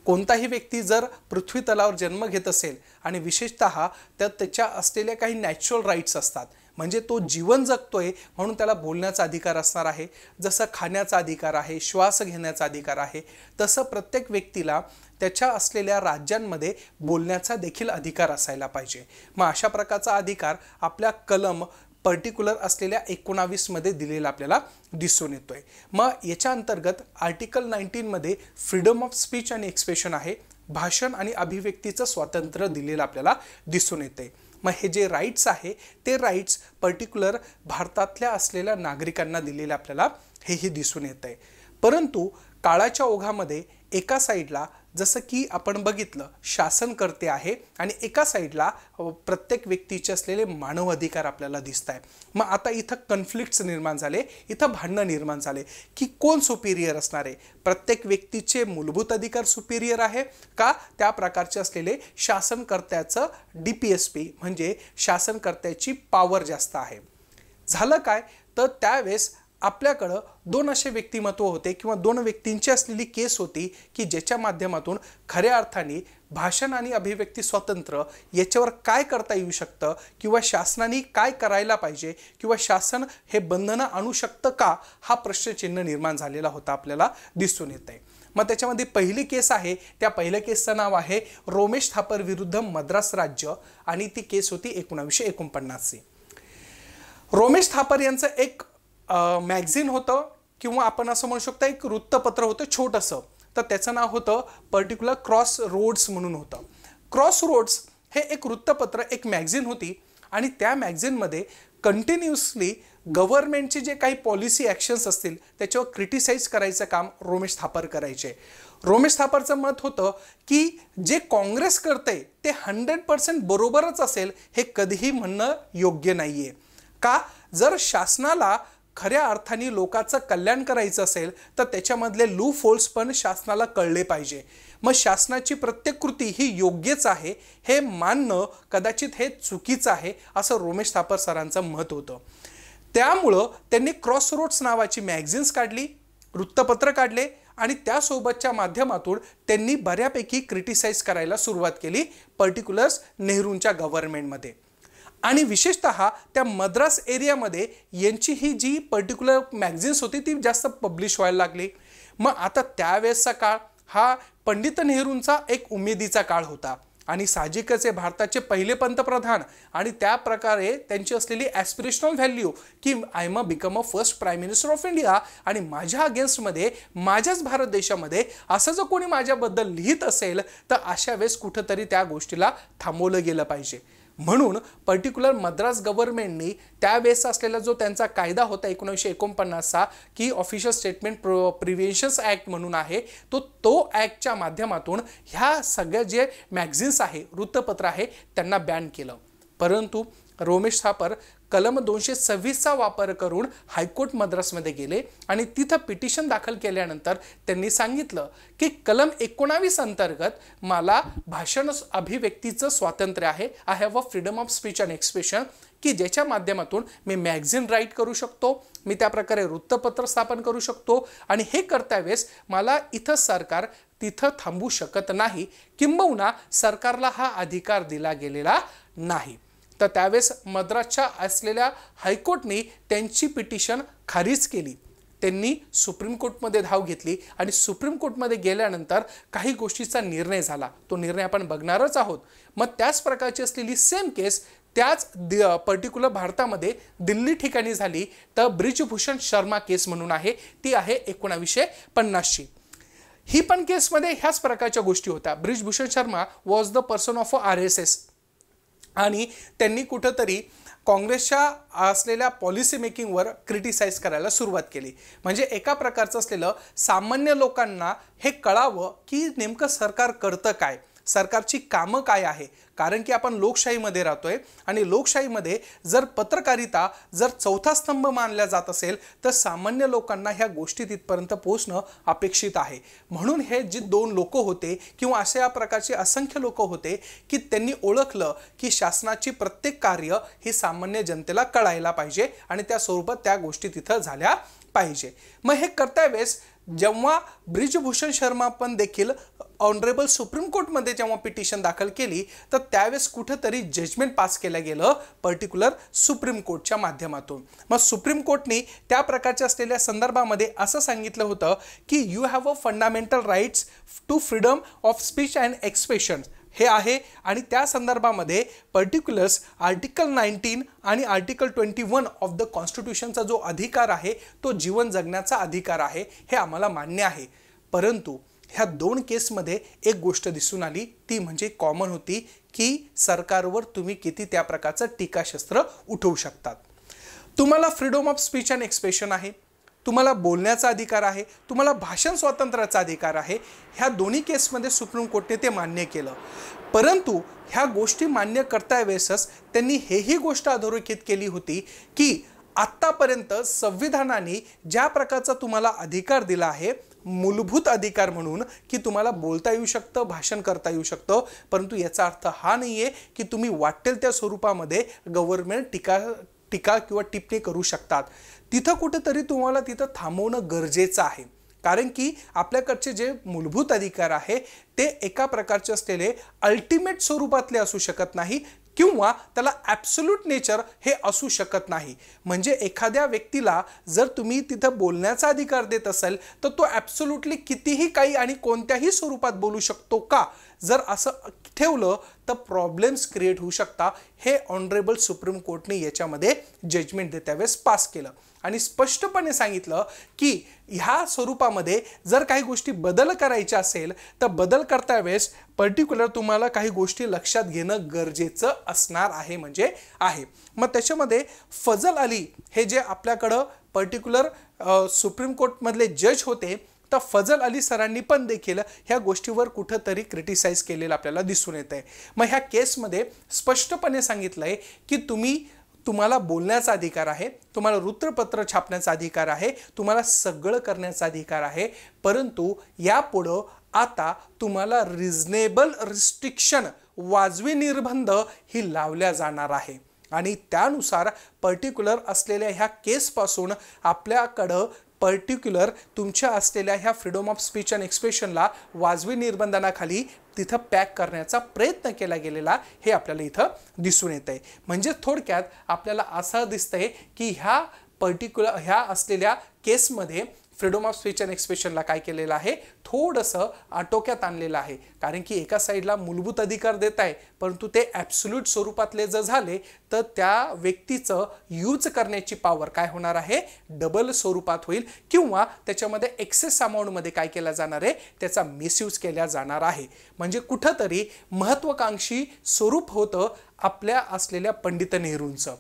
कोणताही व्यक्ती जर पृथ्वी तलावर जन्म घेत असेल आणि विशेषत त्यात त्याच्या असलेल्या काही नॅचरल राईट्स असतात म्हणजे तो जीवन जगतोय म्हणून त्याला बोलण्याचा अधिकार असणार आहे जसं खाण्याचा अधिकार आहे श्वास घेण्याचा अधिकार आहे तसं प्रत्येक व्यक्तीला त्याच्या असलेल्या राज्यांमध्ये बोलण्याचा देखील अधिकार असायला पाहिजे मग अशा प्रकारचा अधिकार आपल्या कलम पर्टिक्युलर असलेल्या एकोणावीसमध्ये दिलेला आपल्याला दिसून येतो आहे मग याच्या अंतर्गत आर्टिकल नाईन्टीनमध्ये फ्रीडम ऑफ स्पीच आणि एक्सप्रेशन आहे भाषण आणि अभिव्यक्तीचं स्वातंत्र्य दिलेलं आपल्याला दिसून येतं आहे मग हे जे राईट्स आहे ते राईट्स पर्टिक्युलर भारतातल्या असलेल्या नागरिकांना दिलेले आपल्याला हेही दिसून येत आहे परंतु काळाच्या ओघामध्ये एका साईडला जसं की आपण बघितलं शासन करते आहे आणि एका साईडला प्रत्येक व्यक्तीचे असलेले मानव अधिकार आपल्याला दिसत आहे मग आता इथं कन्फ्लिक्ट्स निर्माण झाले इथं भांडणं निर्माण झाले की कोण सुपिरियर असणार आहे प्रत्येक व्यक्तीचे मूलभूत अधिकार सुपिरियर आहे का त्या प्रकारचे असलेले शासनकर्त्याचं डी पी एस पी म्हणजे शासनकर्त्याची पॉवर जास्त आहे झालं काय तर त्यावेळेस आपल्याकडं दोन असे व्यक्तिमत्व होते किंवा दोन व्यक्तींची असलेली केस होती की ज्याच्या माध्यमातून खऱ्या अर्थाने भाषण आणि अभिव्यक्ती स्वातंत्र्य याच्यावर काय करता येऊ शकतं किंवा शासनाने काय करायला पाहिजे किंवा शासन हे बंधनं आणू शकतं का हा प्रश्नचिन्ह निर्माण झालेला होता आपल्याला दिसून येत आहे मग त्याच्यामध्ये पहिली केस आहे त्या पहिल्या केसचं नाव आहे रोमेश थापर विरुद्ध मद्रास राज्य आणि ती केस होती एकोणावीसशे एकोणपन्नासची रोमेश थापर यांचं एक मॅगझिन होतं किंवा आपण असं म्हणू शकतो एक वृत्तपत्र होतं छोटंसं तर त्याचं नाव होतं पर्टिक्युलर क्रॉस रोड्स म्हणून होतं क्रॉस रोड्स हे एक वृत्तपत्र एक मॅगझिन होती आणि त्या मॅगझिनमध्ये कंटिन्युअसली गव्हर्नमेंटची जे काही पॉलिसी ॲक्शन्स असतील त्याच्यावर क्रिटिसाइज करायचं काम रोमेश थापर करायचे रोमेश थापरचं मत होतं की जे काँग्रेस करते ते हंड्रेड पर्सेंट बरोबरच असेल हे कधीही म्हणणं योग्य नाही आहे का जर शासनाला खऱ्या अर्थाने लोकाचं कल्याण करायचं असेल तर त्याच्यामधले लू फोल्स पण शासनाला कळले पाहिजे मग शासनाची प्रत्येक कृती ही योग्यच आहे हे मानणं कदाचित हे चुकीचं आहे असं रोमेश थापर सरांचं मत होतं त्यामुळं त्यांनी क्रॉस रोड्स नावाची मॅगझिन्स काढली वृत्तपत्र काढले आणि त्यासोबतच्या माध्यमातून त्यांनी बऱ्यापैकी क्रिटिसाइज करायला सुरुवात केली पर्टिक्युलर्स नेहरूंच्या गव्हर्नमेंटमध्ये आणि विशेषत त्या मद्रास एरियामध्ये यांची ही जी पर्टिक्युलर मॅगझिन्स होती ती जास्त पब्लिश व्हायला लागली मग आता त्यावेळेसचा काळ हा पंडित नेहरूंचा एक उमेदीचा काळ होता आणि साहजिकच हे भारताचे पहिले पंतप्रधान आणि त्या प्रकारे त्यांची असलेली ॲस्पिरेशनल व्हॅल्यू की I am become a first prime minister of India आणि माझ्या अगेन्स्टमध्ये माझ्याच भारत देशामध्ये असं जर कोणी माझ्याबद्दल लिहित असेल तर अशा वेळेस कुठंतरी त्या गोष्टीला थांबवलं गेलं पाहिजे म्हणून पर्टिक्युलर मद्रास गव्हर्नमेंटनी त्यावेळेस असलेला जो त्यांचा कायदा होता एकोणीसशे एकोणपन्नासचा की official statement pro preventions act म्हणून आहे तो तो ॲक्टच्या माध्यमातून ह्या सगळ्या जे मॅगझिन्स आहे वृत्तपत्र आहे त्यांना बॅन केलं परंतु रोमेश थापर कलम दोनशे सव्वीसचा वापर करून हायकोर्ट मद्रासमध्ये गेले आणि तिथं पिटिशन दाखल केल्यानंतर त्यांनी सांगितलं की कलम एकोणावीस अंतर्गत मला भाषण अभिव्यक्तीचं स्वातंत्र्य आहे I have a freedom of speech and expression की ज्याच्या माध्यमातून मी मॅग्झिन राईट करू शकतो मी त्या प्रकारे वृत्तपत्र स्थापन करू शकतो आणि हे करता वेळेस मला इथं सरकार तिथं थांबू शकत नाही किंबहुना सरकारला हा अधिकार दिला गेलेला नाही तर त्यावेळेस मद्रासच्या असलेल्या हायकोर्टने त्यांची पिटिशन खारीज केली त्यांनी सुप्रीम कोर्टमध्ये धाव घेतली आणि सुप्रीम कोर्टमध्ये गेल्यानंतर काही गोष्टीचा निर्णय झाला तो निर्णय आपण बघणारच आहोत मग त्याच प्रकारची असलेली सेम केस त्याच दि पर्टिक्युलर भारतामध्ये दिल्ली ठिकाणी झाली तर ब्रिजभूषण शर्मा केस म्हणून आहे ती आहे एकोणावीसशे पन्नासची ही पण केसमध्ये ह्याच प्रकारच्या गोष्टी होत्या Brijbhushan Sharma was the person of R S S आणि त्यांनी कुठंतरी काँग्रेसच्या असलेल्या पॉलिसी मेकिंगवर क्रिटिसाइज करायला सुरुवात केली म्हणजे एका प्रकारचं असलेलं सामान्य लोकांना हे कळावं की नेमकं सरकार करतं काय सरकारची कामं काय आहे कारण की आपण लोकशाहीमध्ये राहतोय आणि लोकशाहीमध्ये जर पत्रकारिता जर चौथा स्तंभ मानला जात असेल तर सामान्य लोकांना ह्या गोष्टी तिथपर्यंत पोहोचणं अपेक्षित आहे म्हणून हे जी दोन लोक होते किंवा अशा या प्रकारचे असंख्य लोक होते की त्यांनी ओळखलं की शासनाची प्रत्येक कार्य हे सामान्य जनतेला कळायला पाहिजे आणि त्या स्वरूपात त्या गोष्टी तिथं झाल्या पाहिजे मग हे करता जेव्हा ब्रिजभूषण शर्मा पण देखील ऑनरेबल सुप्रीम कोर्टमध्ये जेव्हा पिटिशन दाखल केली तर त्यावेळेस कुठंतरी जजमेंट पास केलं गेलं पर्टिक्युलर सुप्रीम कोर्टच्या माध्यमातून मग सुप्रीम कोर्टने त्या प्रकारच्या असलेल्या संदर्भामध्ये असं सांगितलं होतं की you have a fundamental rights to freedom of speech and expressions हे आहे आणि त्या संदर्भामध्ये पर्टिक्युलर्स आर्टिकल नाईन्टीन आणि article twenty one of the कॉन्स्टिट्यूशनचा जो अधिकार आहे तो जीवन जगण्याचा अधिकार आहे हे आम्हाला मान्य आहे परंतु ह्या दोन केसमध्ये एक गोष्ट दिसून आली ती म्हणजे कॉमन होती की सरकारवर तुम्ही किती त्या प्रकारचं टीकाशस्त्र उठवू शकतात तुम्हाला freedom of speech and expression आहे तुम्हाला बोलण्याचा अधिकार आहे तुम्हाला भाषण स्वातंत्र्याचा अधिकार आहे ह्या दोन्ही केसमध्ये सुप्रीम कोर्टने ते मान्य केलं परंतु ह्या गोष्टी मान्य करता वेळेसच त्यांनी हेही गोष्ट अधोरेखित केली होती की आत्तापर्यंत संविधानाने ज्या प्रकारचा तुम्हाला अधिकार दिला आहे मूलभूत अधिकार म्हणून की तुम्हाला बोलता येऊ शकतं भाषण करता येऊ शकतं परंतु याचा अर्थ हा नाही आहे की तुम्ही वाटेल त्या स्वरूपामध्ये गव्हर्नमेंट टीका टीका किंवा टिप्पणी करू शकतात तिथं कुठेतरी तुम्हाला तिथं थांबवणं गरजेचं आहे कारण की आपल्याकडचे जे मूलभूत अधिकार आहे ते एका प्रकारचे असलेले अल्टिमेट स्वरूपातले असू शकत नाही किंवा त्याला ॲप्सोल्यूट नेचर हे असू शकत नाही म्हणजे एखाद्या व्यक्तीला जर तुम्ही तिथं बोलण्याचा अधिकार देत असेल तर तो ॲप्सोल्युटली कितीही काही आणि कोणत्याही स्वरूपात बोलू शकतो का जर असं ठेवलं तर प्रॉब्लेम्स क्रिएट होऊ शकता हे ऑनरेबल सुप्रीम कोर्टने याच्यामध्ये जजमेंट देत्यावेळेस पास केलं आणि स्पष्टपणे सांगितलं की ह्या स्वरूपामध्ये जर काही गोष्टी बदल करायच्या असेल तर बदल करता वेळेस पर्टिक्युलर तुम्हाला काही गोष्टी लक्षात घेणं गरजेचं असणार आहे म्हणजे आहे मग त्याच्यामध्ये फजल अली हे जे आपल्याकडं पर्टिक्युलर सुप्रीम कोर्टमधले जज होते तर फजल अली सरांनी पण देखील ह्या गोष्टीवर कुठंतरी क्रिटिसाईज केलेलं आपल्याला दिसून येत आहे मग ह्या केसमध्ये स्पष्टपणे सांगितलं आहे की तुम्ही तुम्हाला बोलण्याचा अधिकार आहे तुम्हाला वृत्तपत्र छापण्याचा अधिकार आहे तुम्हाला सगळं करण्याचा अधिकार आहे परंतु यापुढं आता तुम्हाला रिजनेबल रिस्ट्रिक्शन वाजवी निर्बंध ही लावल्या जाणार आहे आणि त्यानुसार पर्टिक्युलर असलेल्या ह्या केसपासून आपल्याकडं पर्टिक्युलर तुमच्या असलेल्या ह्या फ्रीडम ऑफ स्पीच अँड एक्सप्रेशनला वाजवी निर्बंधनाखाली तिथं पॅक करण्याचा प्रयत्न केला गेलेला हे आपल्याला इथं दिसून येत आहे म्हणजे थोडक्यात आपल्याला असं दिसतंय की ह्या पर्टिक्युलर ह्या असलेल्या केसमध्ये फ्रीडम ऑफ स्पीच अँड एक्सप्रेशनला काय केलेलं आहे थोडंसं आटोक्यात आणलेलं आहे कारण की एका साईडला मूलभूत अधिकार देत आहे परंतु ते ॲब्सुल्यूट स्वरूपातले जर झाले तर त्या व्यक्तीचं यूज करण्याची पावर काय होणार आहे डबल स्वरूपात होईल किंवा त्याच्यामध्ये एक्सेस अमाऊंटमध्ये काय केला जाणार आहे त्याचा मिसयूज केला जाणार आहे म्हणजे कुठंतरी महत्त्वाकांक्षी स्वरूप होतं आपल्या असलेल्या पंडित नेहरूंचं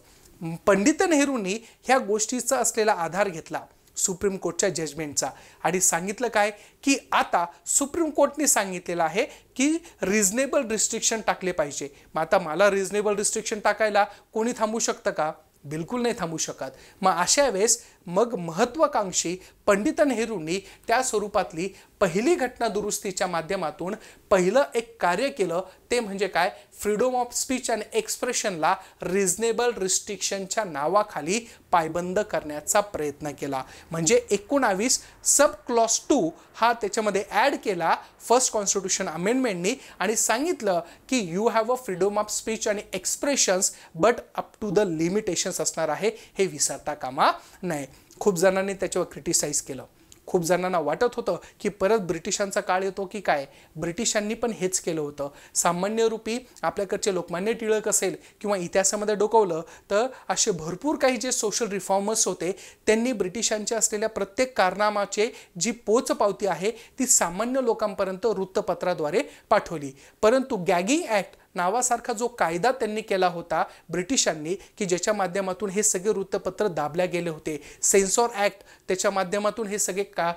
पंडित नेहरूंनी ह्या गोष्टीचा असलेला आधार घेतला सुप्रीम कोर्टच्या जजमेंटचा आणि सांगितलं काय की आता सुप्रीम कोर्टने सांगितलेलं आहे की रिजनेबल रिस्ट्रिक्शन टाकले पाहिजे मग आता मला रिजनेबल रिस्ट्रिक्शन टाकायला कोणी थांबू शकतं का बिलकुल नाही थांबू शकत मग अशा वेळेस मग महत्त्वाकांक्षी पंडित नेहरूंनी त्या स्वरूपातली पहिली घटना दुरुस्तीच्या माध्यमातून पहिलं एक कार्य केलं ते म्हणजे काय फ्रीडम ऑफ स्पीच अँड एक्सप्रेशनला रिजनेबल रिस्ट्रिक्शनच्या नावाखाली पायबंद करण्याचा प्रयत्न केला म्हणजे एकोणावीस सब क्लॉस टू हा त्याच्यामध्ये ॲड केला फर्स्ट कॉन्स्टिट्यूशन अमेंडमेंटनी आणि सांगितलं की you have a freedom of speech आणि expressions but up to the limitations असणार आहे हे विसरता कामा नाही खूप जणांनी त्याच्यावर क्रिटिसाईज केलं खूप जणांना वाटत होतं की परत ब्रिटिशांचा काळ येतो की काय ब्रिटिशांनी पण हेच केलं होतं सामान्यरूपी आपल्याकडचे लोकमान्य टिळक असेल किंवा इतिहासामध्ये डोकवलं तर असे भरपूर काही जे सोशल रिफॉर्मर्स होते त्यांनी ब्रिटिशांच्या असलेल्या प्रत्येक कारनामाचे जी पोचपावती आहे ती सामान्य लोकांपर्यंत वृत्तपत्राद्वारे पाठवली परंतु गॅगिंग ॲक्ट नावासारखा जो कायदा त्यांनी केला होता ब्रिटिशांनी की ज्याच्या माध्यमातून हे सगळे वृत्तपत्र दाबल्या गेले होते सेन्सॉर ॲक्ट त्याच्या माध्यमातून हे सगळे का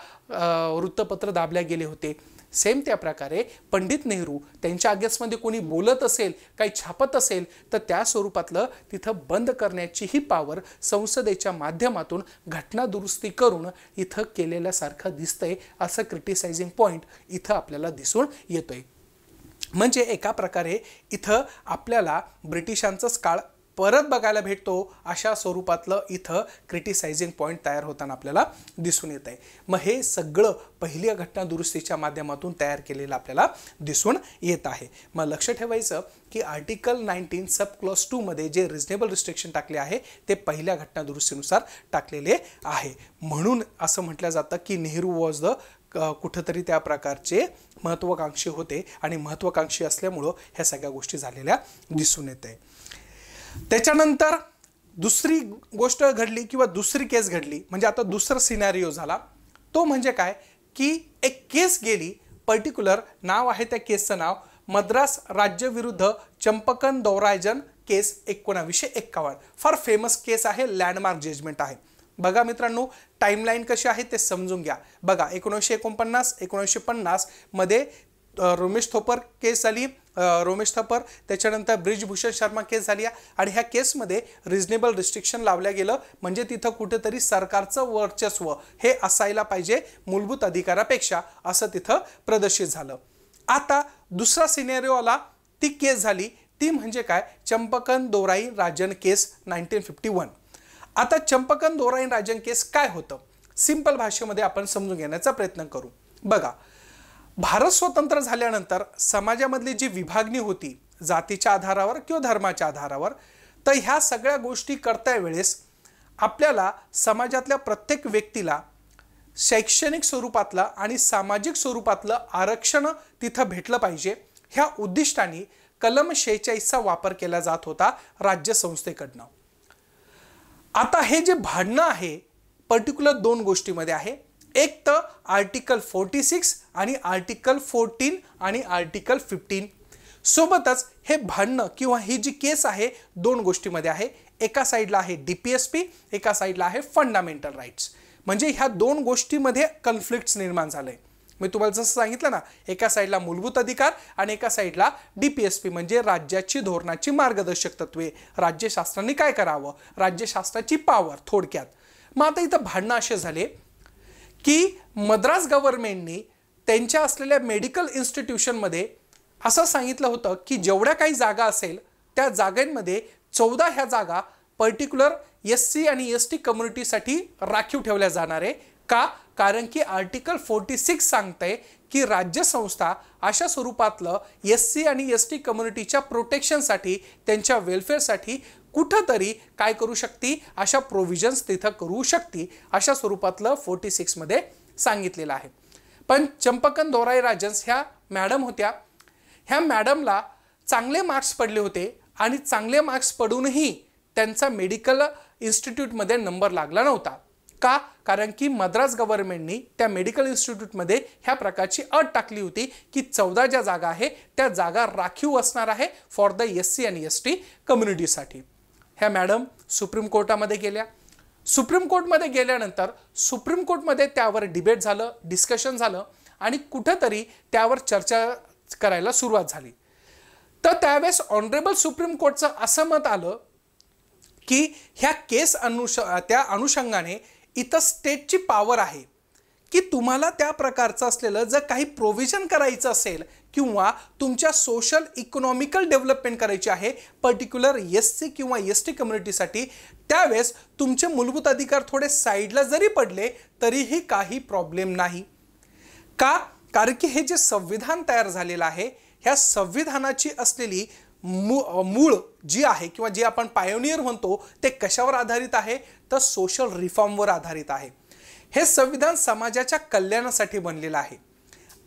वृत्तपत्र दाबल्या गेले होते सेम त्या प्रकारे पंडित नेहरू त्यांच्या अगेन्स्टमध्ये कोणी बोलत असेल काही छापत असेल तर त्या स्वरूपातलं तिथं बंद करण्याची ही पावर संसदेच्या माध्यमातून घटना दुरुस्ती करून इथं केलेल्यासारखं दिसतंय असं क्रिटिसायझिंग पॉईंट इथं आपल्याला दिसून येतोय म्हणजे एका प्रकारे इथं आपल्याला ब्रिटिशांचाच काळ परत बघायला भेटतो अशा स्वरूपातलं इथं क्रिटिसायझिंग पॉईंट तयार होताना आपल्याला दिसून येत आहे मग हे सगळं पहिल्या घटना दुरुस्तीच्या माध्यमातून तयार केलेलं आपल्याला दिसून येत आहे मग लक्ष ठेवायचं की आर्टिकल नाईन्टीन सब क्लॉस टूमध्ये जे रिजनेबल रिस्ट्रिक्शन टाकले आहे ते पहिल्या घटना दुरुस्तीनुसार टाकलेले आहे म्हणून असं म्हटलं जातं की नेहरू वॉज द कुठंतरी त्या प्रकारचे महत्त्वाकांक्षी होते आणि महत्त्वाकांक्षी असल्यामुळं ह्या सगळ्या गोष्टी झालेल्या दिसून येते त्याच्यानंतर दुसरी गोष्ट घडली किंवा दुसरी केस घडली म्हणजे आता दुसरा सिनॅरिओ झाला तो म्हणजे काय की एक केस गेली पर्टिक्युलर नाव आहे त्या केसचं नाव मद्रास राज्यविरुद्ध चंपकन दौरायजन केस एकोणावीसशे एक्कावन्न फार फेमस केस आहे लँडमार्क जजमेंट आहे बघा मित्रांनो टाईमलाईन कशी आहे ते समजून घ्या बघा एकोणीसशे एकोणपन्नास एकोणीसशे पन्नासमध्ये रोमेश थोपर केस झाली रोमेश थोपर त्याच्यानंतर ब्रिजभूषण शर्मा केस झाली आणि ह्या केसमध्ये रिजनेबल रिस्ट्रिक्शन लावल्या गेलं म्हणजे तिथं कुठेतरी सरकारचं वर्चस्व हे असायला पाहिजे मूलभूत अधिकारापेक्षा असं तिथं प्रदर्शित झालं आता दुसरा सिनेरिओ आला ती केस झाली ती म्हणजे काय Champakam Dorai Rajan case nineteen fifty one आता चंपकन दोराईन राजन केस काय होतं सिंपल भाषेमध्ये आपण समजून घेण्याचा प्रयत्न करू बघा भारत स्वतंत्र झाल्यानंतर समाजामधली जी विभागणी होती जातीच्या आधारावर किंवा धर्माच्या आधारावर तर ह्या सगळ्या गोष्टी करता वेळेस आपल्याला समाजातल्या प्रत्येक व्यक्तीला शैक्षणिक स्वरूपातलं आणि सामाजिक स्वरूपातलं आरक्षण तिथं भेटलं पाहिजे ह्या उद्दिष्टाने कलम शेहेचाळीसचा वापर केला जात होता राज्य आता हे जे भांडणं आहे पर्टिक्युलर दोन गोष्टीमध्ये आहे एक तर आर्टिकल फोर्टी सिक्स आणि आर्टिकल फोर्टीन आणि आर्टिकल फिफ्टीन सोबतच हे भांडणं किंवा ही जी केस आहे दोन गोष्टीमध्ये आहे एका साईडला आहे डी पी एस पी एका साईडला आहे फंडामेंटल राईट्स म्हणजे ह्या दोन गोष्टीमध्ये कन्फ्लिक्ट्स निर्माण झाले मी तुम्हाला जसं सांगितलं ना एका साईडला मूलभूत अधिकार आणि एका साईडला डी पी एस पी म्हणजे राज्याची धोरणाची मार्गदर्शक तत्वे राज्यशास्त्राने काय करावं राज्यशास्त्राची पॉवर थोडक्यात मग आता इथं भांडणं असे झाले की मद्रास गव्हर्नमेंटने त्यांच्या असलेल्या मेडिकल इन्स्टिट्यूशनमध्ये असं सांगितलं होतं की जेवढ्या काही जागा असेल त्या जागांमध्ये चौदा ह्या जागा पर्टिक्युलर एस सी आणि एस टी कम्युनिटीसाठी राखीव ठेवल्या जाणार आहे का कारण की आर्टिकल फोर्टी सिक्स सांगतंय की राज्य संस्था अशा स्वरूपातलं एस सी आणि एस टी कम्युनिटीच्या प्रोटेक्शनसाठी त्यांच्या वेलफेअरसाठी कुठंतरी काय करू शकते अशा प्रोव्हिजन्स तिथं करू शकती अशा स्वरूपातलं फोर्टी सिक्समध्ये सांगितलेलं आहे पण चंपकन दोराई राजन्स ह्या मॅडम होत्या ह्या मॅडमला चांगले मार्क्स पडले होते आणि चांगले मार्क्स पडूनही त्यांचा मेडिकल इन्स्टिट्यूटमध्ये नंबर लागला नव्हता का कारण की मद्रास गव्हर्नमेंटनी त्या मेडिकल इन्स्टिट्यूटमध्ये ह्या प्रकारची अट टाकली होती की चौदा ज्या जागा आहे त्या जागा राखीव असणार आहे फॉर द एस सी आणि एस टी कम्युनिटीसाठी ह्या मॅडम सुप्रीम कोर्टामध्ये गेल्या सुप्रीम कोर्टमध्ये गेल्यानंतर सुप्रीम कोर्टमध्ये त्यावर डिबेट झालं डिस्कशन झालं आणि कुठंतरी त्यावर चर्चा करायला सुरुवात झाली तर त्यावेळेस ऑनरेबल सुप्रीम कोर्टचं असं मत आलं की ह्या केस अनुष त्या अनुषंगाने इथं स्टेटची पावर आहे की तुम्हाला त्या प्रकारचं असलेलं जर काही प्रोव्हिजन करायचं असेल किंवा तुमच्या सोशल इकॉनॉमिकल डेव्हलपमेंट करायची आहे पर्टिक्युलर एस सी किंवा एस टी कम्युनिटीसाठी त्यावेळेस तुमचे मूलभूत अधिकार थोडे साईडला जरी पडले तरीही काही प्रॉब्लेम नाही का कारण की हे जे संविधान तयार झालेलं आहे ह्या संविधानाची असलेली मूळ जी आहे किंवा जे आपण पायोनियर म्हणतो ते कशावर आधारित आहे तर सोशल रिफॉर्मवर आधारित आहे हे संविधान समाजाच्या कल्याणासाठी बनलेलं आहे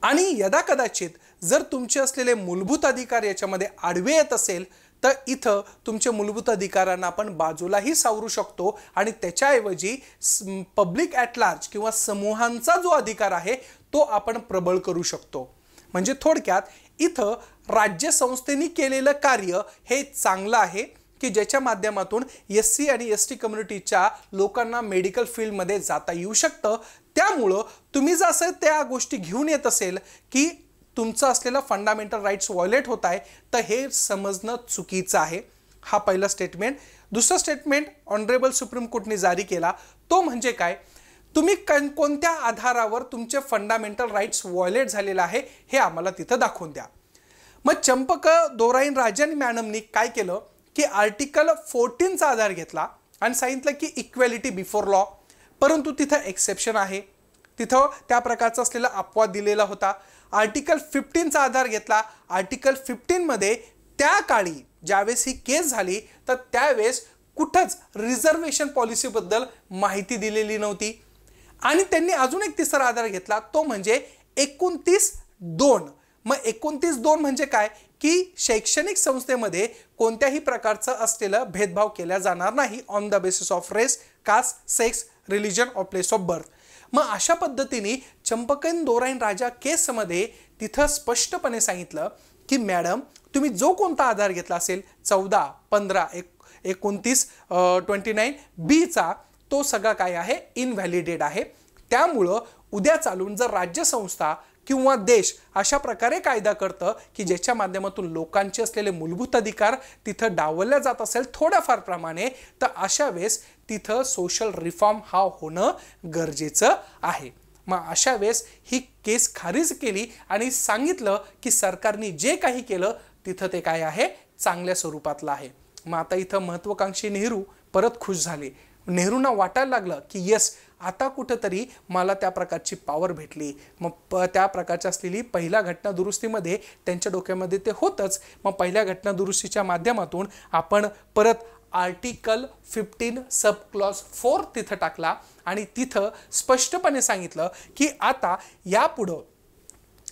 आणि यदा कदाचित जर तुमचे असलेले मूलभूत अधिकार याच्यामध्ये आडवे येत असेल तर इथं तुमच्या मूलभूत अधिकारांना आपण बाजूलाही सावरू शकतो आणि त्याच्याऐवजी पब्लिक ॲट लार्ज किंवा समूहांचा जो अधिकार आहे तो आपण प्रबळ करू शकतो म्हणजे थोडक्यात इथं राज्य संस्थेनी केलेलं कार्य हे चांगलं आहे की ज्याच्या माध्यमातून एस सी आणि एस टी कम्युनिटीच्या लोकांना मेडिकल फील्डमध्ये जाता येऊ शकतं त्यामुळं तुम्ही जसं त्या गोष्टी घेऊन येत असेल की तुमचं असलेलं फंडामेंटल राईट्स वॉयलेट होत आहे तर हे समजणं चुकीचं आहे हा पहिला स्टेटमेंट दुसरं स्टेटमेंट ऑनरेबल सुप्रीम कोर्टने जारी केला तो म्हणजे काय तुम्ही कोणत्या आधारावर तुमचे फंडामेंटल राईट्स वॉयलेट झालेलं आहे हे आम्हाला तिथं दाखवून द्या मग चंपक दोराईन राजन मॅडमनी काय केलं की आर्टिकल फोर्टीनचा आधार घेतला आणि सांगितलं की इक्वॅलिटी बिफोर लॉ परंतु तिथं एक्सेप्शन आहे तिथं त्या प्रकारचा असलेला अपवाद दिलेला होता आर्टिकल फिफ्टीनचा आधार घेतला आर्टिकल फिफ्टीनमध्ये त्या काळी ज्यावेळेस ही केस झाली तर त्यावेळेस कुठंच रिझर्वेशन पॉलिसीबद्दल माहिती दिलेली नव्हती आणि त्यांनी अजून एक तिसरा आधार घेतला तो म्हणजे एकोणतीस दोन मग एकोणतीस दोन म्हणजे काय की शैक्षणिक संस्थेमध्ये कोणत्याही प्रकारचं असलेलं भेदभाव केला जाणार नाही on the basis of race caste sex religion of place of birth मग अशा पद्धतीने चंपकन दोराईन राजा केसमध्ये तिथं स्पष्टपणे सांगितलं की मॅडम तुम्ही जो कोणता आधार घेतला असेल चौदा पंधरा एक एकोणतीस ट्वेंटी नाईन बीचा तो सगळा काय आहे इनव्हॅलिडेट आहे त्यामुळं उद्या चालून जर राज्यसंस्था किंवा देश अशा प्रकारे कायदा करतं की ज्याच्या माध्यमातून लोकांचे असलेले मूलभूत अधिकार तिथं डावलल्या जात असेल थोड्याफार प्रमाणे तर अशा वेळेस तिथं सोशल रिफॉर्म हा होणं गरजेचं आहे मग अशा वेळेस ही केस खारीज केली आणि सांगितलं की सरकारने जे काही केलं तिथं ते काय आहे चांगल्या स्वरूपातलं आहे मग आता इथं महत्त्वाकांक्षी नेहरू परत खुश झाले नेहरूंना वाटायला लागलं की यस आता कुठंतरी मला त्या प्रकारची पावर भेटली मग प त्या प्रकारची असलेली पहिल्या घटना दुरुस्तीमध्ये त्यांच्या डोक्यामध्ये ते होतंच मग पहिल्या घटना दुरुस्तीच्या माध्यमातून आपण परत article fifteen sub clause four तिथं टाकला आणि तिथं स्पष्टपणे सांगितलं की आता यापुढं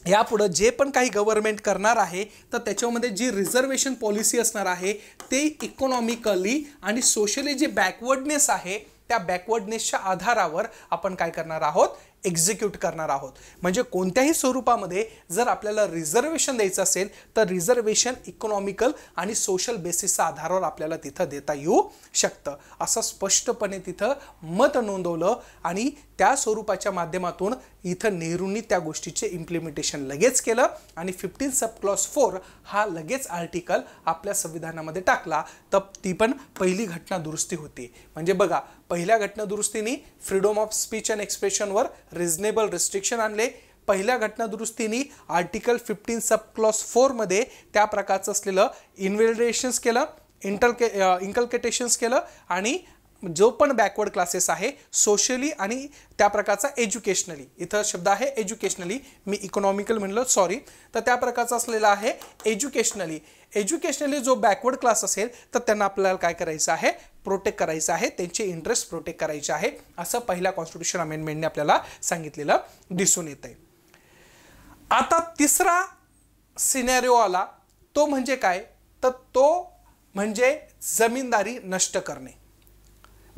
यापुढं जे पण काही गव्हर्मेंट करणार आहे तर त्याच्यामध्ये जी रिझर्वेशन पॉलिसी असणार आहे ते इकॉनॉमिकली आणि सोशली जे बॅकवर्डनेस आहे त्या बॅकवर्डनेसच्या आधारावर आपण काय करणार आहोत एक्झिक्यूट करणार आहोत म्हणजे कोणत्याही स्वरूपामध्ये जर आपल्याला रिझर्वेशन द्यायचं असेल तर रिझर्वेशन इकॉनॉमिकल आणि सोशल बेसिसच्या आधारावर आपल्याला तिथं देता येऊ शकतं असं स्पष्टपणे तिथं मत नोंदवलं आणि त्या स्वरूपाच्या माध्यमातून इथं नेहरूंनी त्या गोष्टीचे इम्प्लिमेंटेशन लगेच केलं आणि फिफ्टीन सब क्लॉस फोर हा लगेच आर्टिकल आपल्या संविधानामध्ये टाकला तर ती पण पहिली घटना दुरुस्ती होती म्हणजे बघा पहिल्या घटना फ्रीडम ऑफ स्पीच अँड एक्सप्रेशनवर रिजनेबल रिस्ट्रिक्शन आणले पहिल्या घटनादुरुस्तीनी आर्टिकल फिफ्टीन सब क्लॉस फोरमध्ये त्या प्रकारचं असलेलं इन्व्हेलिडेशन्स केलं इंटरके इन्कल्केटेशन्स केलं आणि जो पण बॅकवर्ड क्लासेस आहे सोशली आणि त्या प्रकारचा एज्युकेशनली इथं शब्द आहे एज्युकेशनली मी इकॉनॉमिकल म्हणलं सॉरी तर त्या प्रकारचा असलेला आहे एज्युकेशनली एज्युकेशनली जो बॅकवर्ड क्लास असेल तर त्यांना आपल्याला काय करायचं आहे प्रोटेक्ट करायचं आहे त्यांचे इंटरेस्ट प्रोटेक्ट करायचे आहे असं पहिल्या कॉन्स्टिट्यूशन अमेंडमेंटने आपल्याला सांगितलेलं दिसून येत आहे आता तिसरा सिनेरिओ आला तो म्हणजे काय तर तो म्हणजे जमीनदारी नष्ट करणे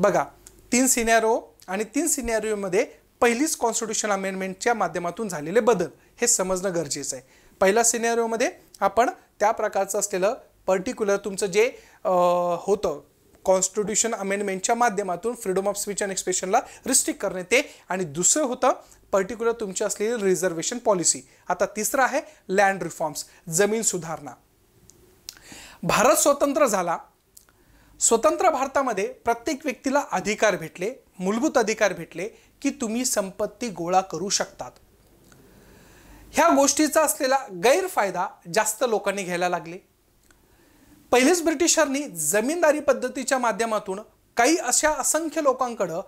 बघा तीन सिनेरो आणि तीन सिनेरिओमध्ये पहिलीच कॉन्स्टिट्यूशन अमेंडमेंटच्या माध्यमातून झालेले बदल हे समजणं गरजेचं आहे पहिल्या सिनेरिओमध्ये आपण त्या प्रकारचं असलेलं पर्टिक्युलर तुमचं जे होतं कॉन्स्टिट्यूशन अमेंडमेंटच्या माध्यमातून फ्रीडम ऑफ स्पीच अँड एक्सप्रेशनला रिस्ट्रिक्ट करणे ते आणि दुसरं होतं पर्टिक्युलर तुमची असलेली रिझर्वेशन पॉलिसी आता तिसरं आहे लँड रिफॉर्म्स जमीन सुधारणा भारत स्वतंत्र झाला स्वतंत्र भारतामध्ये प्रत्येक व्यक्तीला अधिकार भेटले मूलभूत अधिकार भेटले की तुम्ही संपत्ती गोळा करू शकतात ह्या गोष्टीचा असलेला गैरफायदा जास्त लोकांनी घ्यायला लागले पहिलेच ब्रिटिशांनी जमीनदारी पद्धतीच्या माध्यमातून काही अशा असंख्य लोकांकडं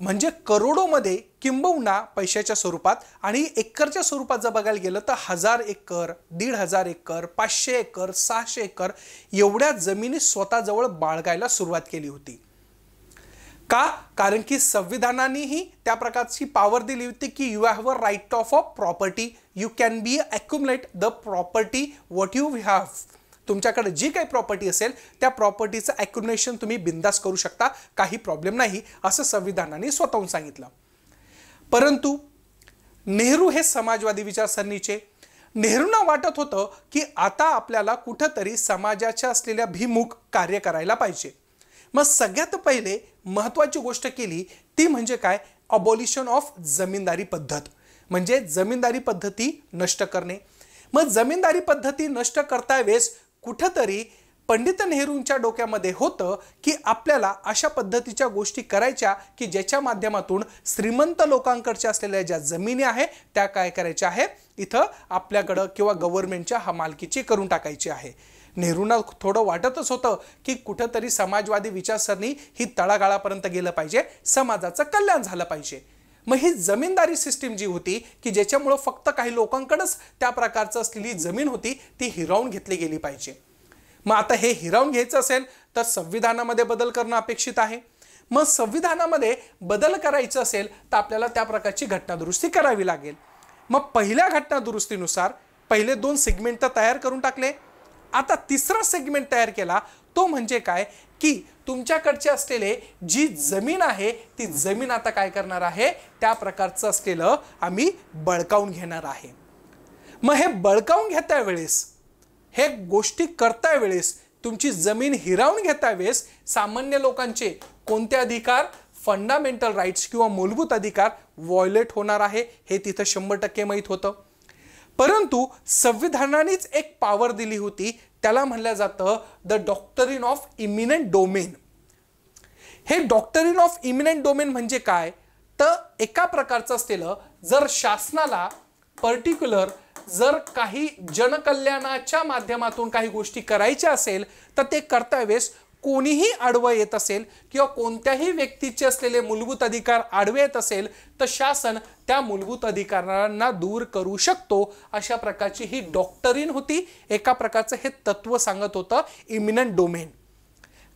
म्हणजे करोडोमध्ये किंबहुना पैशाच्या स्वरूपात आणि एकरच्या स्वरूपात जर बघायला गेलं तर हजार एकर दीड हजार एकर पाचशे एकर सहाशे एकर एवढ्या जमिनी स्वतःजवळ बाळगायला सुरुवात केली होती का कारण की संविधानानेही त्या प्रकारची पावर दिली होती की you have a right of a property you can be accumulate the property what you have तुमच्याकडे जी काही प्रॉपर्टी असेल त्या प्रॉपर्टीचं ॲक्युनेशन तुम्ही बिंदास करू शकता काही प्रॉब्लेम नाही असं संविधानाने स्वतःहून सांगितलं परंतु नेहरू हे समाजवादी विचारसरणीचे नेहरूंना वाटत होतं की आता आपल्याला कुठंतरी समाजाच्या असलेल्या भिमुख कार्य करायला पाहिजे मग सगळ्यात पहिले महत्त्वाची गोष्ट केली ती म्हणजे काय अबोलिशन ऑफ जमीनदारी पद्धत म्हणजे जमीनदारी पद्धती नष्ट करणे मग जमीनदारी पद्धती नष्ट करता वेळेस कुठंतरी पंडित नेहरूंच्या डोक्यामध्ये होतं की आपल्याला अशा पद्धतीच्या गोष्टी करायच्या की ज्याच्या माध्यमातून श्रीमंत लोकांकडच्या असलेल्या ज्या जमिनी आहे त्या काय करायच्या आहे इथं आपल्याकडं किंवा गव्हर्नमेंटच्या हा मालकीची करून टाकायची आहे नेहरूंना थोडं वाटतच होतं की कुठंतरी समाजवादी विचारसरणी ही तळागाळापर्यंत गेलं पाहिजे समाजाचं कल्याण झालं पाहिजे मग ही जमीनदारी सिस्टीम जी होती की ज्याच्यामुळं फक्त काही लोकांकडंच त्या प्रकारचं असलेली जमीन होती ती हिरावून घेतली गेली पाहिजे मग आता हे हिरावून घ्यायचं असेल तर संविधानामध्ये बदल करणं अपेक्षित आहे मग संविधानामध्ये बदल करायचं असेल तर आपल्याला त्या प्रकारची घटनादुरुस्ती करावी लागेल मग पहिल्या घटनादुरुस्तीनुसार पहिले दोन सेगमेंट तर तयार करून टाकले आता तिसरा सेगमेंट तयार केला तो म्हणजे काय की तुमच्याकडचे असलेले जी जमीन आहे ती जमीन आता काय करणार आहे त्या प्रकारचं असलेलं आम्ही बळकावून घेणार आहे मग हे बळकावून घेता वेळेस हे गोष्टी करता वेळेस तुमची जमीन हिरावून घेता वेळेस सामान्य लोकांचे कोणते अधिकार फंडामेंटल राईट्स किंवा मूलभूत अधिकार व्हॉयलेट होणार आहे हे तिथं शंभर टक्के माहीत होतं परंतु संविधानानेच एक पावर दिली होती त्याला म्हणलं जातं the doctrine of eminent domain हे डॉक्टरीन ऑफ इमिनंट डोमेन म्हणजे काय तर एका प्रकारचं असलेलं जर शासनाला पर्टिक्युलर जर काही जनकल्याणाच्या माध्यमातून काही गोष्टी करायच्या असेल तर ते करता वेळेस कोणीही आडवं येत असेल किंवा कोणत्याही व्यक्तीचे असलेले मूलभूत अधिकार आडवे येत असेल तर शासन त्या मूलभूत अधिकारांना दूर करू शकतो अशा प्रकारची ही डॉक्टरीन होती एका प्रकारचं हे तत्व सांगत होतं इमिनंट डोमेन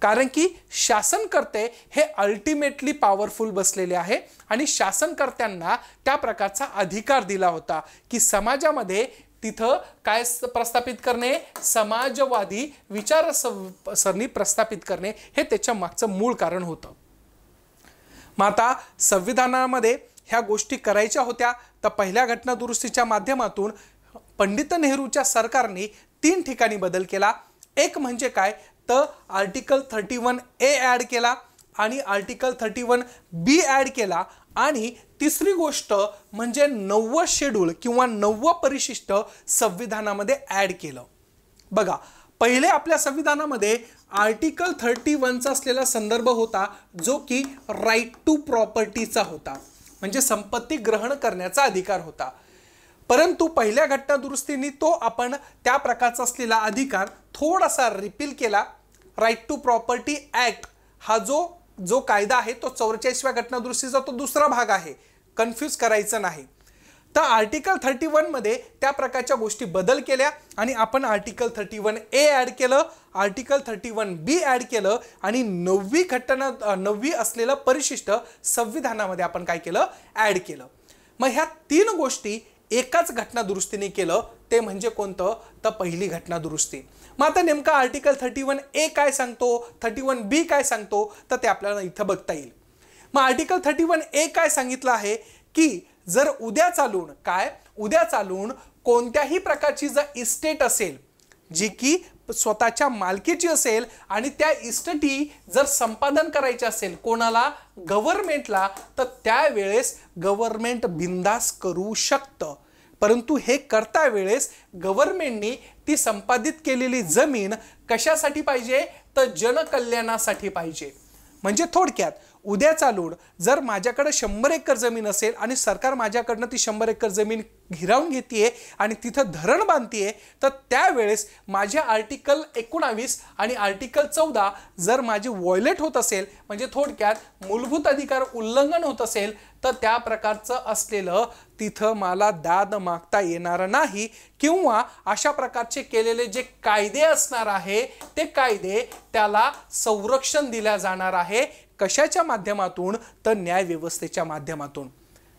कारण की शासनकर्ते हे अल्टिमेटली पॉवरफुल बसलेले आहे आणि शासनकर्त्यांना त्या प्रकारचा अधिकार दिला होता की समाजामध्ये तिथं काय प्रस्थापित करणे समाजवादी विचारसरणी प्रस्थापित करणे हे त्याच्या मागचं मूळ कारण होतं मग आता संविधानामध्ये ह्या गोष्टी करायच्या होत्या तर पहिल्या घटनादुरुस्तीच्या माध्यमातून पंडित नेहरूच्या सरकारने तीन ठिकाणी बदल केला एक म्हणजे काय तर article thirty one A add केला आणि article thirty one B add केला आणि तिसरी गोष्ट म्हणजे नववं शेड्यूल किंवा नववं परिशिष्ट संविधानामध्ये ॲड केलं बघा पहिले आपल्या संविधानामध्ये आर्टिकल थर्टी वनचा असलेला संदर्भ होता जो की राईट टू प्रॉपर्टीचा होता म्हणजे संपत्ती ग्रहण करण्याचा अधिकार होता परंतु पहिल्या घटनादुरुस्तीने तो आपण त्या प्रकारचा असलेला अधिकार थोडासा रिपील केला राईट टू प्रॉपर्टी ॲक्ट हा जो जो कायदा आहे तो चौवेचाळीसव्या घटनादुरुस्तीचा तो दुसरा भाग आहे कन्फ्यूज करायचं नाही तर आर्टिकल थर्टी वनमध्ये त्या प्रकारच्या गोष्टी बदल केल्या आणि आपण article thirty one A add केलं article thirty one B add केलं आणि नववी घटना नववी असलेलं परिशिष्ट संविधानामध्ये आपण काय केलं ॲड केलं मग ह्या तीन गोष्टी एकाच घटनादुरुस्तीने केलं ते म्हणजे कोणतं तर पहिली घटना दुरुस्ती मग आता नेमका आर्टिकल थर्टी वन ए काय सांगतो थर्टी वन बी काय सांगतो तर ते आपल्याला इथं बघता येईल मग आर्टिकल थर्टी वन ए काय सांगितलं आहे की जर उद्या चालून काय उद्या चालून कोणत्याही प्रकारची जर इस्टेट असेल जी की स्वतःच्या मालकीची असेल आणि त्या इस्टेटी जर संपादन करायची असेल कोणाला गव्हर्नमेंटला तर त्यावेळेस गव्हर्मेंट बिंदास करू शकतं परंतु हे करता वेळेस गव्हर्नमेंटनी ती संपादित केलेली जमीन कशासाठी पाहिजे तर जनकल्याणासाठी पाहिजे म्हणजे थोडक्यात उद्याचा लोड जर माझ्याकडं शंभर एकर जमीन असेल आणि सरकार माझ्याकडनं ती शंभर एकर जमीन घिरावून घेते आणि तिथं धरण बांधतीये तर त्यावेळेस माझे आर्टिकल एकोणावीस आणि आर्टिकल चौदा जर माझे वॉयलेट होत असेल म्हणजे थोडक्यात मूलभूत अधिकार उल्लंघन होत असेल तर त्या प्रकारचं असलेलं तिथं मला दाद मागता येणार नाही किंवा अशा प्रकारचे केलेले जे कायदे असणार आहे ते कायदे त्याला संरक्षण दिल्या जाणार आहे कशाच्या माध्यमातून तर न्यायव्यवस्थेच्या माध्यमातून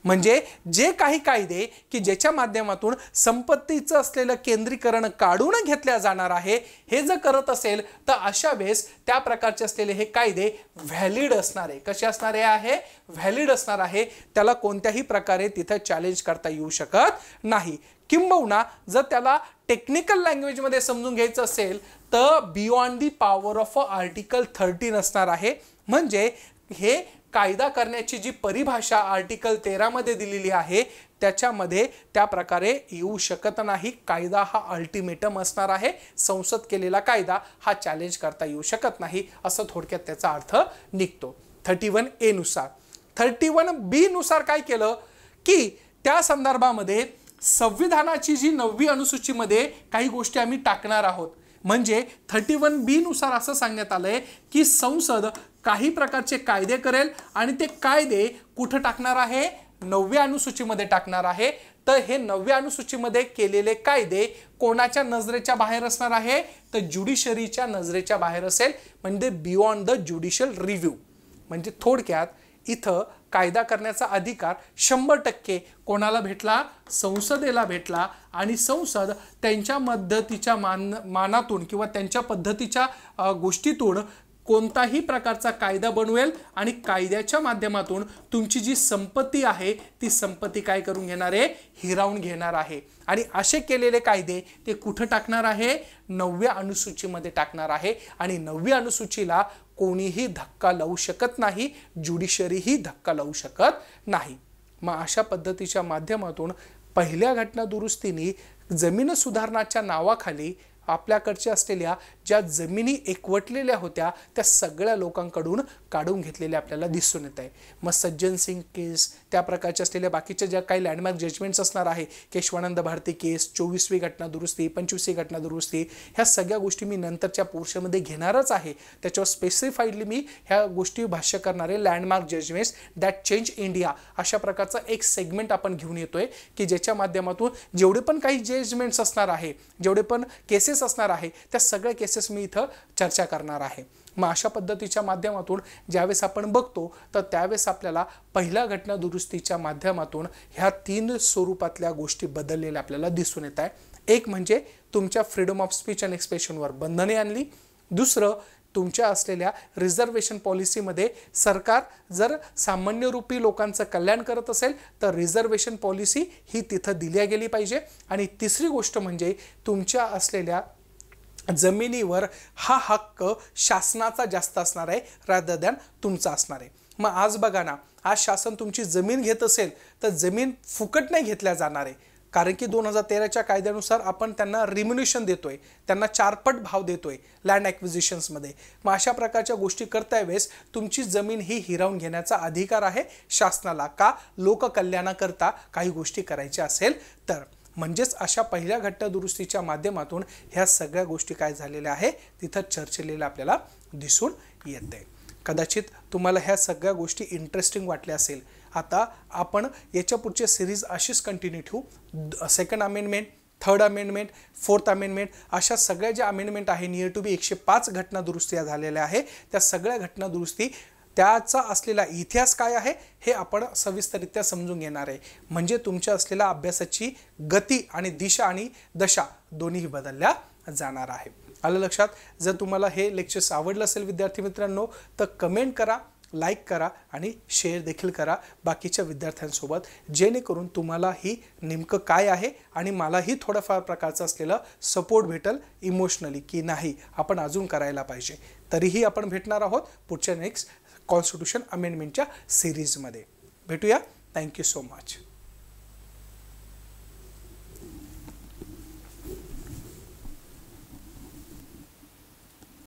म्हणजे जे काही कायदे की ज्याच्या माध्यमातून संपत्तीचं असलेलं केंद्रीकरण काढून घेतल्या जाणार आहे हे जर करत असेल तर अशा वेळेस त्या प्रकारचे असलेले हे कायदे व्हॅलिड असणारे कसे असणारे आहे व्हॅलिड असणार आहे त्याला कोणत्याही प्रकारे तिथं चॅलेंज करता येऊ शकत नाही किंबहुना जर त्याला टेक्निकल लँग्वेजमध्ये समजून घ्यायचं असेल तर beyond the power of a article thirteen असणार आहे म्हणजे हे कायदा करण्याची जी परिभाषा आर्टिकल तेरामध्ये दिलेली आहे त्याच्यामध्ये त्या प्रकारे येऊ शकत नाही कायदा हा अल्टिमेटम असणार आहे संसद केलेला कायदा हा चॅलेंज करता येऊ शकत नाही असं थोडक्यात त्याचा अर्थ निघतो थर्टी वन नुसार थर्टी वन नुसार काय केलं की त्या संदर्भामध्ये संविधानाची जी नववी अनुसूचीमध्ये काही गोष्टी आम्ही टाकणार आहोत म्हणजे थर्टी वन नुसार असं सांगण्यात आलं आहे की संसद काही प्रकारचे कायदे करेल आणि ते कायदे कुठं टाकणार आहे नवव्या अनुसूचीमध्ये टाकणार आहे तर हे नवव्या अनुसूचीमध्ये केलेले कायदे कोणाच्या नजरेच्या बाहेर असणार आहे तर ज्युडिशरीच्या नजरेच्या बाहेर असेल म्हणजे बियॉन्ड द ज्युडिशियल रिव्ह्यू म्हणजे थोडक्यात इथं कायदा करण्याचा अधिकार शंभर टक्के कोणाला भेटला संसदेला भेटला आणि संसद त्यांच्या मद्धतीच्या मान मानातून किंवा त्यांच्या पद्धतीच्या गोष्टीतून कोणताही प्रकारचा कायदा बनवेल आणि कायद्याच्या माध्यमातून तुमची जी संपत्ती आहे ती संपत्ती काय करून घेणार आहे हिरावून घेणार आहे आणि असे केलेले कायदे ते कुठं टाकणार आहे नवव्या अनुसूचीमध्ये टाकणार आहे आणि नवव्या अनुसूचीला कोणीही धक्का लावू शकत नाही ज्युडिशरीही धक्का लावू शकत नाही मग अशा पद्धतीच्या माध्यमातून पहिल्या घटना दुरुस्तीने जमीन सुधारणाच्या नावाखाली आपल्याकडच्या असलेल्या ज्या जमिनी एकवटलेल्या होत्या त्या सगळ्या लोकांकडून काढून घेतलेल्या आपल्याला दिसून येत आहे मग सज्जन सिंग केस त्या प्रकारच्या असलेल्या बाकीच्या ज्या काही लँडमार्क जजमेंट्स असणार आहे केशवानंद भारती केस चोवीसवी घटना दुरुस्ती पंचवीसवी घटना दुरुस्ती ह्या सगळ्या गोष्टी मी नंतरच्या पोर्शनमध्ये घेणारच आहे त्याच्यावर स्पेसिफाईडली मी ह्या गोष्टी भाष्य करणारे landmark judgements that change India अशा प्रकारचा एक सेगमेंट आपण घेऊन येतोय की ज्याच्या माध्यमातून जेवढे पण काही जजमेंट्स असणार आहे जेवढे पण केसेस केसेस असणार आहे त्या सगळ्या केसेस मी इथं चर्चा करणार आहे मग अशा पद्धतीच्या माध्यमातून ज्यावेळेस आपण बघतो तर त्यावेळेस आपल्याला पहिल्या घटना दुरुस्तीच्या माध्यमातून ह्या तीन स्वरूपातल्या गोष्टी बदललेल्या आपल्याला दिसून येत आहे एक म्हणजे तुमच्या फ्रीडम ऑफ स्पीच अँड एक्सप्रेशनवर बंधने आणली दुसरं तुमच्या असलेल्या रिझर्वेशन पॉलिसीमध्ये सरकार जर सामान्यरूपी लोकांचं कल्याण करत असेल तर रिझर्वेशन पॉलिसी ही तिथं दिल्या गेली पाहिजे आणि तिसरी गोष्ट म्हणजे तुमच्या असलेल्या जमिनीवर हा हक्क शासनाचा जास्त असणार आहे रादर दॅन तुमचा असणार आहे मग आज बघा ना आज शासन तुमची जमीन घेत असेल तर जमीन फुकट नाही घेतल्या जाणार आहे कारण की दोन हजार तेराच्या कायद्यानुसार आपण त्यांना रिम्युनेशन देतोय त्यांना चारपट भाव देतोय लँड ॲक्विजिशन्समध्ये मग अशा प्रकारच्या गोष्टी करता वेळेस तुमची जमीन ही हिरावून घेण्याचा अधिकार आहे शासनाला का लोककल्याणाकरता काही गोष्टी करायच्या असेल तर म्हणजेच अशा पहिल्या घटनादुरुस्तीच्या माध्यमातून ह्या सगळ्या गोष्टी काय झालेल्या आहे तिथं चर्चलेल्या आपल्याला दिसून येते कदाचित तुम्हाला ह्या सगळ्या गोष्टी इंटरेस्टिंग वाटल्या असेल आता आपण याच्या पुढचे सिरीज अशीच कंटिन्यू ठेवू second amendment third amendment fourth amendment अशा सगळ्या ज्या अमेंडमेंट आहे नियर टू बी एकशे पाच घटना दुरुस्त्या झालेल्या आहे त्या सगळ्या घटना दुरुस्ती त्याचा असलेला इतिहास काय आहे हे आपण सविस्तररित्या समजून घेणार आहे म्हणजे तुमच्या असलेल्या अभ्यासाची गती आणि दिशा आणि दशा दोन्हीही बदलल्या जाणार आहे आलं लक्षात जर तुम्हाला हे लेक्चर्स आवडलं असेल विद्यार्थी मित्रांनो तर कमेंट करा लाईक करा आणि शेअर देखील करा बाकीच्या विद्यार्थ्यांसोबत जेणेकरून तुम्हाला ही नेमकं काय आहे आणि मलाही थोडंफार प्रकारचं असलेलं सपोर्ट भेटेल इमोशनली की नाही आपण अजून करायला पाहिजे तरीही आपण भेटणार आहोत पुढच्या नेक्स्ट कॉन्स्टिट्यूशन अमेंडमेंटच्या सिरीजमध्ये भेटूया थँक्यू सो मच